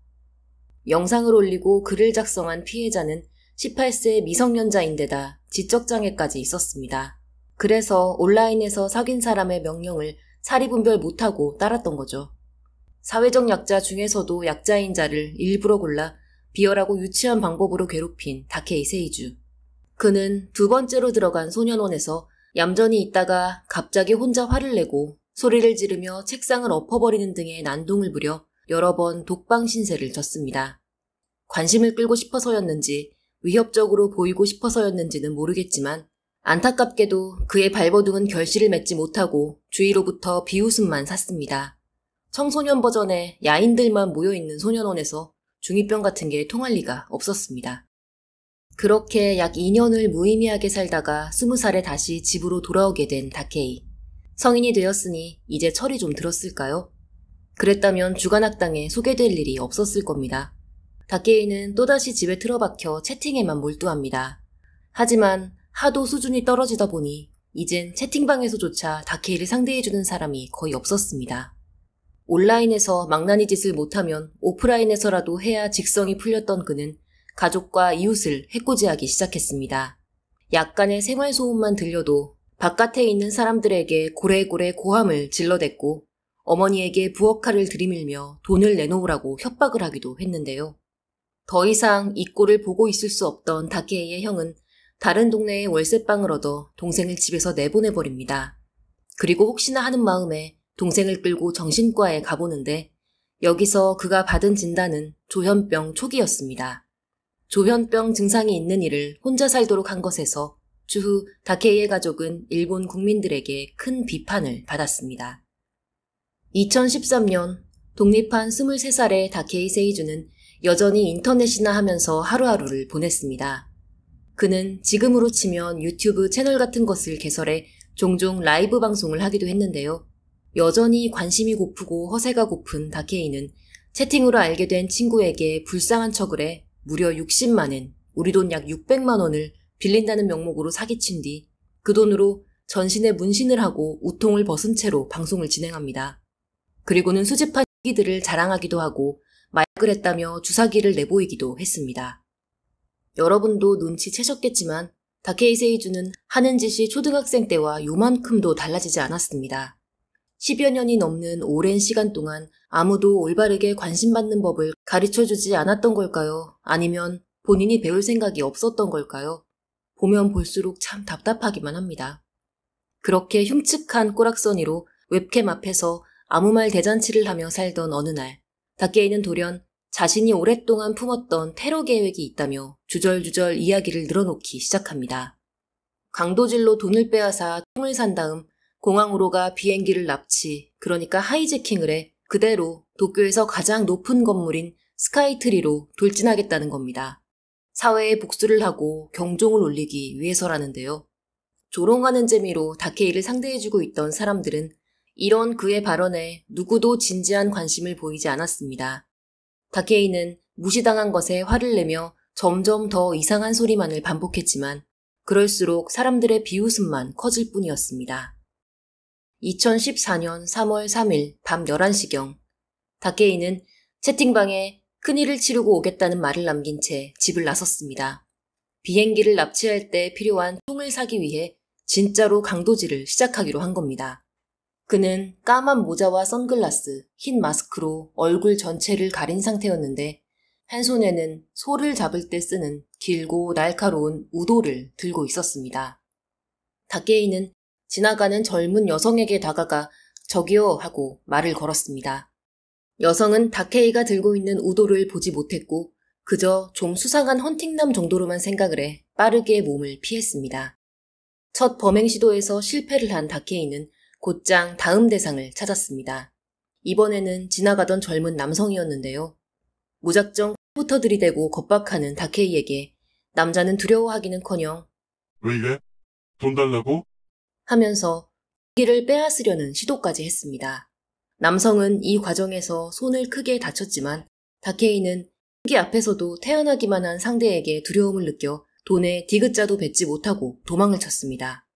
영상을 올리고 글을 작성한 피해자는 18세 미성년자인데다 지적장애까지 있었습니다. 그래서 온라인에서 사귄 사람의 명령을 사리 분별 못하고 따랐던 거죠. 사회적 약자 중에서도 약자인 자를 일부러 골라 비열하고 유치한 방법으로 괴롭힌 다케이 세이주. 그는 두 번째로 들어간 소년원에서 얌전히 있다가 갑자기 혼자 화를 내고 소리를 지르며 책상을 엎어버리는 등의 난동을 부려 여러 번 독방 신세를 졌습니다. 관심을 끌고 싶어서였는지 위협적으로 보이고 싶어서였는지는 모르겠지만 안타깝게도 그의 발버둥은 결실을 맺지 못하고 주위로부터 비웃음만 샀습니다. 청소년 버전의 야인들만 모여있는 소년원에서 중이병 같은 게 통할 리가 없었습니다. 그렇게 약 2년을 무의미하게 살다가 20살에 다시 집으로 돌아오게 된 다케이. 성인이 되었으니 이제 철이 좀 들었을까요? 그랬다면 주간학당에 소개될 일이 없었을 겁니다. 다케이는 또다시 집에 틀어박혀 채팅에만 몰두합니다. 하지만 하도 수준이 떨어지다 보니 이젠 채팅방에서조차 다케이를 상대해주는 사람이 거의 없었습니다. 온라인에서 망나니 짓을 못하면 오프라인에서라도 해야 직성이 풀렸던 그는 가족과 이웃을 해코지하기 시작했습니다. 약간의 생활소음만 들려도 바깥에 있는 사람들에게 고래고래 고함을 질러댔고 어머니에게 부엌칼을 들이밀며 돈을 내놓으라고 협박을 하기도 했는데요. 더 이상 이 꼴을 보고 있을 수 없던 다케이의 형은 다른 동네에 월세방을 얻어 동생을 집에서 내보내버립니다. 그리고 혹시나 하는 마음에 동생을 끌고 정신과에 가보는데 여기서 그가 받은 진단은 조현병 초기였습니다. 조현병 증상이 있는 이를 혼자 살도록 한 것에서 주후 다케이의 가족은 일본 국민들에게 큰 비판을 받았습니다. 2013년 독립한 23살의 다케이 세이주는 여전히 인터넷이나 하면서 하루하루를 보냈습니다. 그는 지금으로 치면 유튜브 채널 같은 것을 개설해 종종 라이브 방송을 하기도 했는데요. 여전히 관심이 고프고 허세가 고픈 다케이는 채팅으로 알게 된 친구에게 불쌍한 척을 해 무려 60만엔, 우리 돈 약 600만 원을 빌린다는 명목으로 사기친 뒤 그 돈으로 전신에 문신을 하고 우통을 벗은 채로 방송을 진행합니다. 그리고는 수집한 기들을 자랑하기도 하고 마약을 했다며 주사기를 내보이기도 했습니다. 여러분도 눈치채셨겠지만 다케이세이주는 하는 짓이 초등학생 때와 요만큼도 달라지지 않았습니다. 10여 년이 넘는 오랜 시간 동안 아무도 올바르게 관심받는 법을 가르쳐주지 않았던 걸까요? 아니면 본인이 배울 생각이 없었던 걸까요? 보면 볼수록 참 답답하기만 합니다. 그렇게 흉측한 꼬락서니로 웹캠 앞에서 아무 말 대잔치를 하며 살던 어느 날, 다케이는 돌연 자신이 오랫동안 품었던 테러 계획이 있다며 주절주절 이야기를 늘어놓기 시작합니다. 강도질로 돈을 빼앗아 총을 산 다음 공항으로가 비행기를 납치, 그러니까 하이제킹을 해 그대로 도쿄에서 가장 높은 건물인 스카이트리로 돌진하겠다는 겁니다. 사회에 복수를 하고 경종을 울리기 위해서라는데요. 조롱하는 재미로 다케이를 상대해주고 있던 사람들은 이런 그의 발언에 누구도 진지한 관심을 보이지 않았습니다. 다케이는 무시당한 것에 화를 내며 점점 더 이상한 소리만을 반복했지만 그럴수록 사람들의 비웃음만 커질 뿐이었습니다. 2014년 3월 3일 밤 11시경 다케이는 채팅방에 큰일을 치르고 오겠다는 말을 남긴 채 집을 나섰습니다. 비행기를 납치할 때 필요한 총을 사기 위해 진짜로 강도질을 시작하기로 한 겁니다. 그는 까만 모자와 선글라스, 흰 마스크로 얼굴 전체를 가린 상태였는데 한 손에는 소를 잡을 때 쓰는 길고 날카로운 우도를 들고 있었습니다. 다케이는 지나가는 젊은 여성에게 다가가 저기요 하고 말을 걸었습니다. 여성은 다케이가 들고 있는 우도를 보지 못했고 그저 좀 수상한 헌팅남 정도로만 생각을 해 빠르게 몸을 피했습니다. 첫 범행 시도에서 실패를 한 다케이는 곧장 다음 대상을 찾았습니다. 이번에는 지나가던 젊은 남성이었는데요. 무작정 포터 들이대고 겁박하는 다케이에게 남자는 두려워하기는커녕 왜 이래? 돈 달라고? 하면서 기를 빼앗으려는 시도까지 했습니다. 남성은 이 과정에서 손을 크게 다쳤지만 다케이는 기 앞에서도 태어나기만 한 상대에게 두려움을 느껴 돈에 디귿자도 뱉지 못하고 도망을 쳤습니다.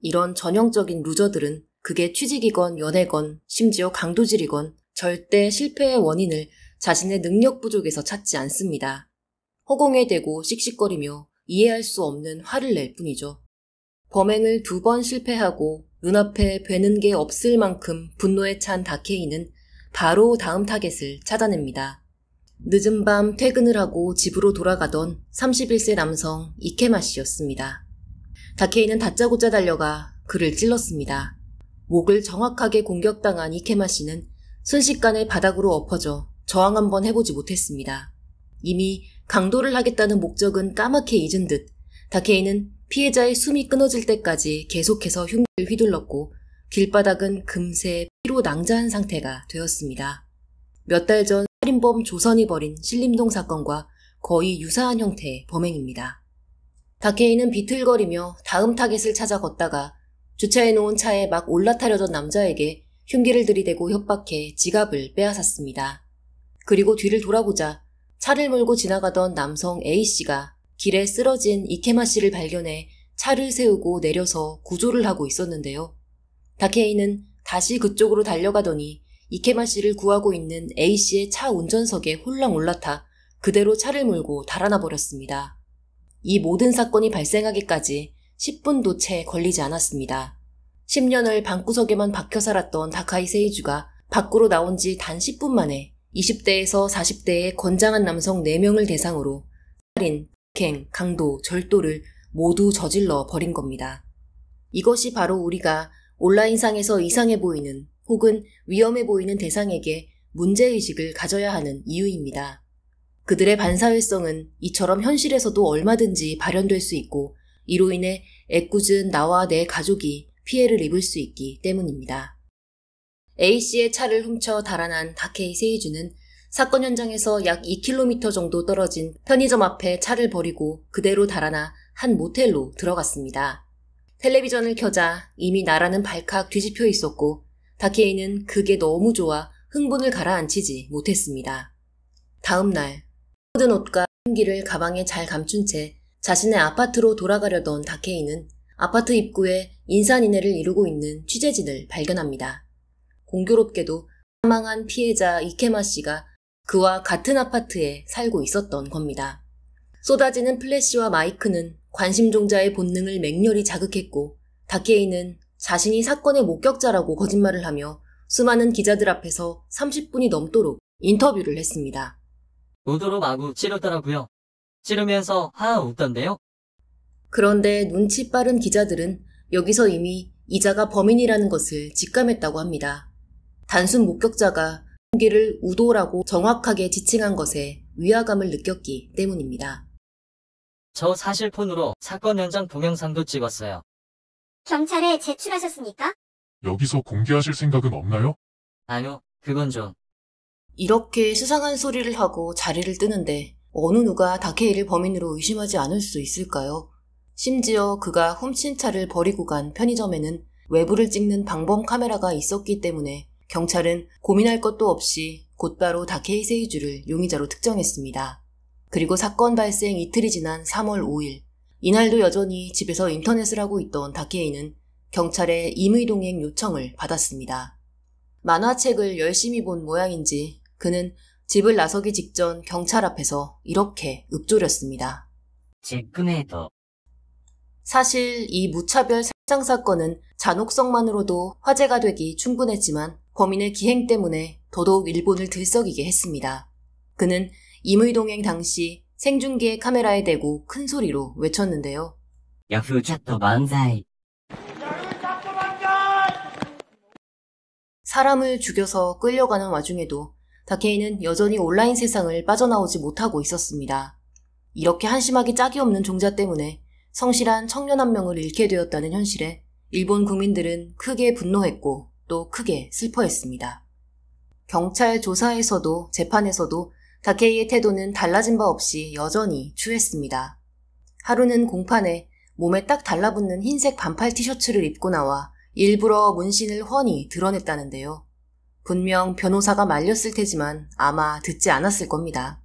이런 전형적인 루저들은 그게 취직이건 연애건 심지어 강도질이건 절대 실패의 원인을 자신의 능력 부족에서 찾지 않습니다. 허공에 대고 씩씩거리며 이해할 수 없는 화를 낼 뿐이죠. 범행을 두 번 실패하고 눈앞에 되는 게 없을 만큼 분노에 찬 다케이는 바로 다음 타겟을 찾아냅니다. 늦은 밤 퇴근을 하고 집으로 돌아가던 31세 남성 이케마 씨였습니다. 다케이는 다짜고짜 달려가 그를 찔렀습니다. 목을 정확하게 공격당한 이케마 씨는 순식간에 바닥으로 엎어져 저항 한번 해보지 못했습니다. 이미 강도를 하겠다는 목적은 까맣게 잊은 듯 다케이는 피해자의 숨이 끊어질 때까지 계속해서 흉기를 휘둘렀고 길바닥은 금세 피로 낭자한 상태가 되었습니다. 몇 달 전 살인범 조선이 벌인 신림동 사건과 거의 유사한 형태의 범행입니다. 다해인은 비틀거리며 다음 타겟을 찾아 걷다가 주차해놓은 차에 막 올라타려던 남자에게 흉기를 들이대고 협박해 지갑을 빼앗았습니다. 그리고 뒤를 돌아보자 차를 몰고 지나가던 남성 A씨가 길에 쓰러진 이케마 씨를 발견해 차를 세우고 내려서 구조를 하고 있었는데요. 다케이는 다시 그쪽으로 달려가더니 이케마 씨를 구하고 있는 A 씨의 차 운전석에 홀랑 올라타 그대로 차를 몰고 달아나 버렸습니다. 이 모든 사건이 발생하기까지 10분도 채 걸리지 않았습니다. 10년을 방구석에만 박혀 살았던 다카이 세이주가 밖으로 나온 지 단 10분 만에 20대에서 40대의 건장한 남성 4명을 대상으로 살인, 폭행, 강도, 절도를 모두 저질러 버린 겁니다. 이것이 바로 우리가 온라인상에서 이상해 보이는 혹은 위험해 보이는 대상에게 문제의식을 가져야 하는 이유입니다. 그들의 반사회성은 이처럼 현실에서도 얼마든지 발현될 수 있고 이로 인해 애꿎은 나와 내 가족이 피해를 입을 수 있기 때문입니다. A씨의 차를 훔쳐 달아난 다케이 세이주는 사건 현장에서 약 2km 정도 떨어진 편의점 앞에 차를 버리고 그대로 달아나 한 모텔로 들어갔습니다. 텔레비전을 켜자 이미 나라는 발칵 뒤집혀 있었고 다케이는 그게 너무 좋아 흥분을 가라앉히지 못했습니다. 다음 날 모든 옷과 향기를 가방에 잘 감춘 채 자신의 아파트로 돌아가려던 다케이는 아파트 입구에 인산인해를 이루고 있는 취재진을 발견합니다. 공교롭게도 사망한 피해자 이케마 씨가 그와 같은 아파트에 살고 있었던 겁니다. 쏟아지는 플래시와 마이크는 관심종자의 본능을 맹렬히 자극했고 다케이는 자신이 사건의 목격자라고 거짓말을 하며 수많은 기자들 앞에서 30분이 넘도록 인터뷰를 했습니다. 우도로 마구 찌르더라고요. 찌르면서 하하 웃던데요. 그런데 눈치 빠른 기자들은 여기서 이미 이자가 범인이라는 것을 직감했다고 합니다. 단순 목격자가 홍기를 우도라고 정확하게 지칭한 것에 위화감을 느꼈기 때문입니다. 저 사실 폰으로 사건 현장 동영상도 찍었어요. 경찰에 제출하셨습니까? 여기서 공개하실 생각은 없나요? 아니요, 그건 좀. 이렇게 수상한 소리를 하고 자리를 뜨는데 어느 누가 다케이를 범인으로 의심하지 않을 수 있을까요? 심지어 그가 훔친 차를 버리고 간 편의점에는 외부를 찍는 방범 카메라가 있었기 때문에 경찰은 고민할 것도 없이 곧바로 다케이 세이주를 용의자로 특정했습니다. 그리고 사건 발생 이틀이 지난 3월 5일, 이날도 여전히 집에서 인터넷을 하고 있던 다케이는 경찰의 임의동행 요청을 받았습니다. 만화책을 열심히 본 모양인지 그는 집을 나서기 직전 경찰 앞에서 이렇게 읊조렸습니다. 사실 이 무차별 살상 사건은 잔혹성만으로도 화제가 되기 충분했지만 범인의 기행 때문에 더더욱 일본을 들썩이게 했습니다. 그는 임의동행 당시 생중계 카메라에 대고 큰 소리로 외쳤는데요. 사 사람을 죽여서 끌려가는 와중에도 다케이는 여전히 온라인 세상을 빠져나오지 못하고 있었습니다. 이렇게 한심하기 짝이 없는 종자 때문에 성실한 청년 한 명을 잃게 되었다는 현실에 일본 국민들은 크게 분노했고 또 크게 슬퍼했습니다. 경찰 조사에서도 재판에서도 다케이의 태도는 달라진 바 없이 여전히 추했습니다. 하루는 공판에 몸에 딱 달라붙는 흰색 반팔 티셔츠를 입고 나와 일부러 문신을 훤히 드러냈다는데요. 분명 변호사가 말렸을 테지만 아마 듣지 않았을 겁니다.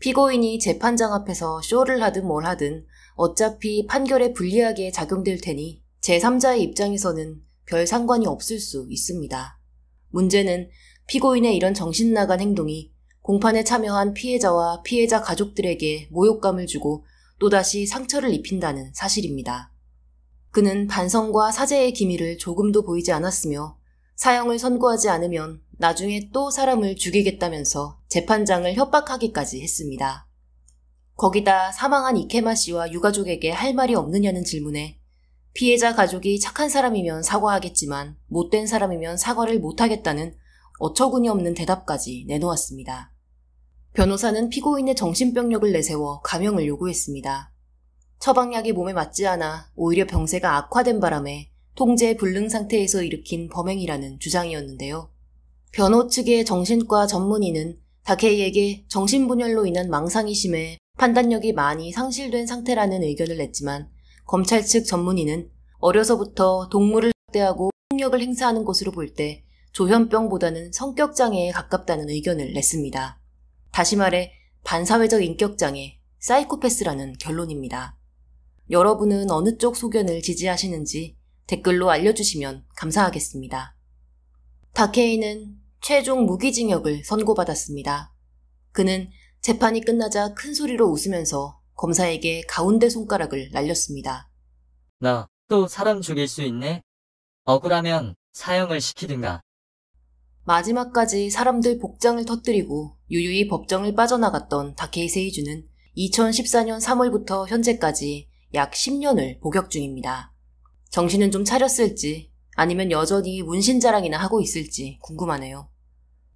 피고인이 재판장 앞에서 쇼를 하든 뭘 하든 어차피 판결에 불리하게 작용될 테니 제3자의 입장에서는 별 상관이 없을 수 있습니다. 문제는 피고인의 이런 정신 나간 행동이 공판에 참여한 피해자와 피해자 가족들에게 모욕감을 주고 또다시 상처를 입힌다는 사실입니다. 그는 반성과 사죄의 기미를 조금도 보이지 않았으며 사형을 선고하지 않으면 나중에 또 사람을 죽이겠다면서 재판장을 협박하기까지 했습니다. 거기다 사망한 이케마 씨와 유가족에게 할 말이 없느냐는 질문에 피해자 가족이 착한 사람이면 사과하겠지만 못된 사람이면 사과를 못하겠다는 어처구니 없는 대답까지 내놓았습니다. 변호사는 피고인의 정신병력을 내세워 감형을 요구했습니다. 처방약이 몸에 맞지 않아 오히려 병세가 악화된 바람에 통제 불능 상태에서 일으킨 범행이라는 주장이었는데요. 변호 측의 정신과 전문의는 다케이에게 정신분열로 인한 망상이 심해 판단력이 많이 상실된 상태라는 의견을 냈지만 검찰 측 전문의는 어려서부터 동물을 학대하고 폭력을 행사하는 것으로 볼 때 조현병보다는 성격장애에 가깝다는 의견을 냈습니다. 다시 말해 반사회적 인격장애, 사이코패스라는 결론입니다. 여러분은 어느 쪽 소견을 지지하시는지 댓글로 알려주시면 감사하겠습니다. 다케이는 최종 무기징역을 선고받았습니다. 그는 재판이 끝나자 큰 소리로 웃으면서 검사에게 가운데 손가락을 날렸습니다. 나또 사람 죽일 수 있네? 억울하면 사형을 시키든가. 마지막까지 사람들 복장을 터뜨리고 유유히 법정을 빠져나갔던 다케이세이주는 2014년 3월부터 현재까지 약 10년을 복역 중입니다. 정신은 좀 차렸을지 아니면 여전히 문신 자랑이나 하고 있을지 궁금하네요.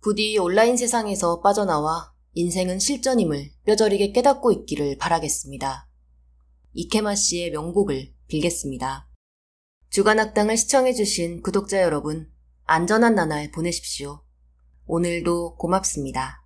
부디 온라인 세상에서 빠져나와 인생은 실전임을 뼈저리게 깨닫고 있기를 바라겠습니다. 이케마 씨의 명곡을 빌겠습니다. 주간학당을 시청해주신 구독자 여러분, 안전한 나날 보내십시오. 오늘도 고맙습니다.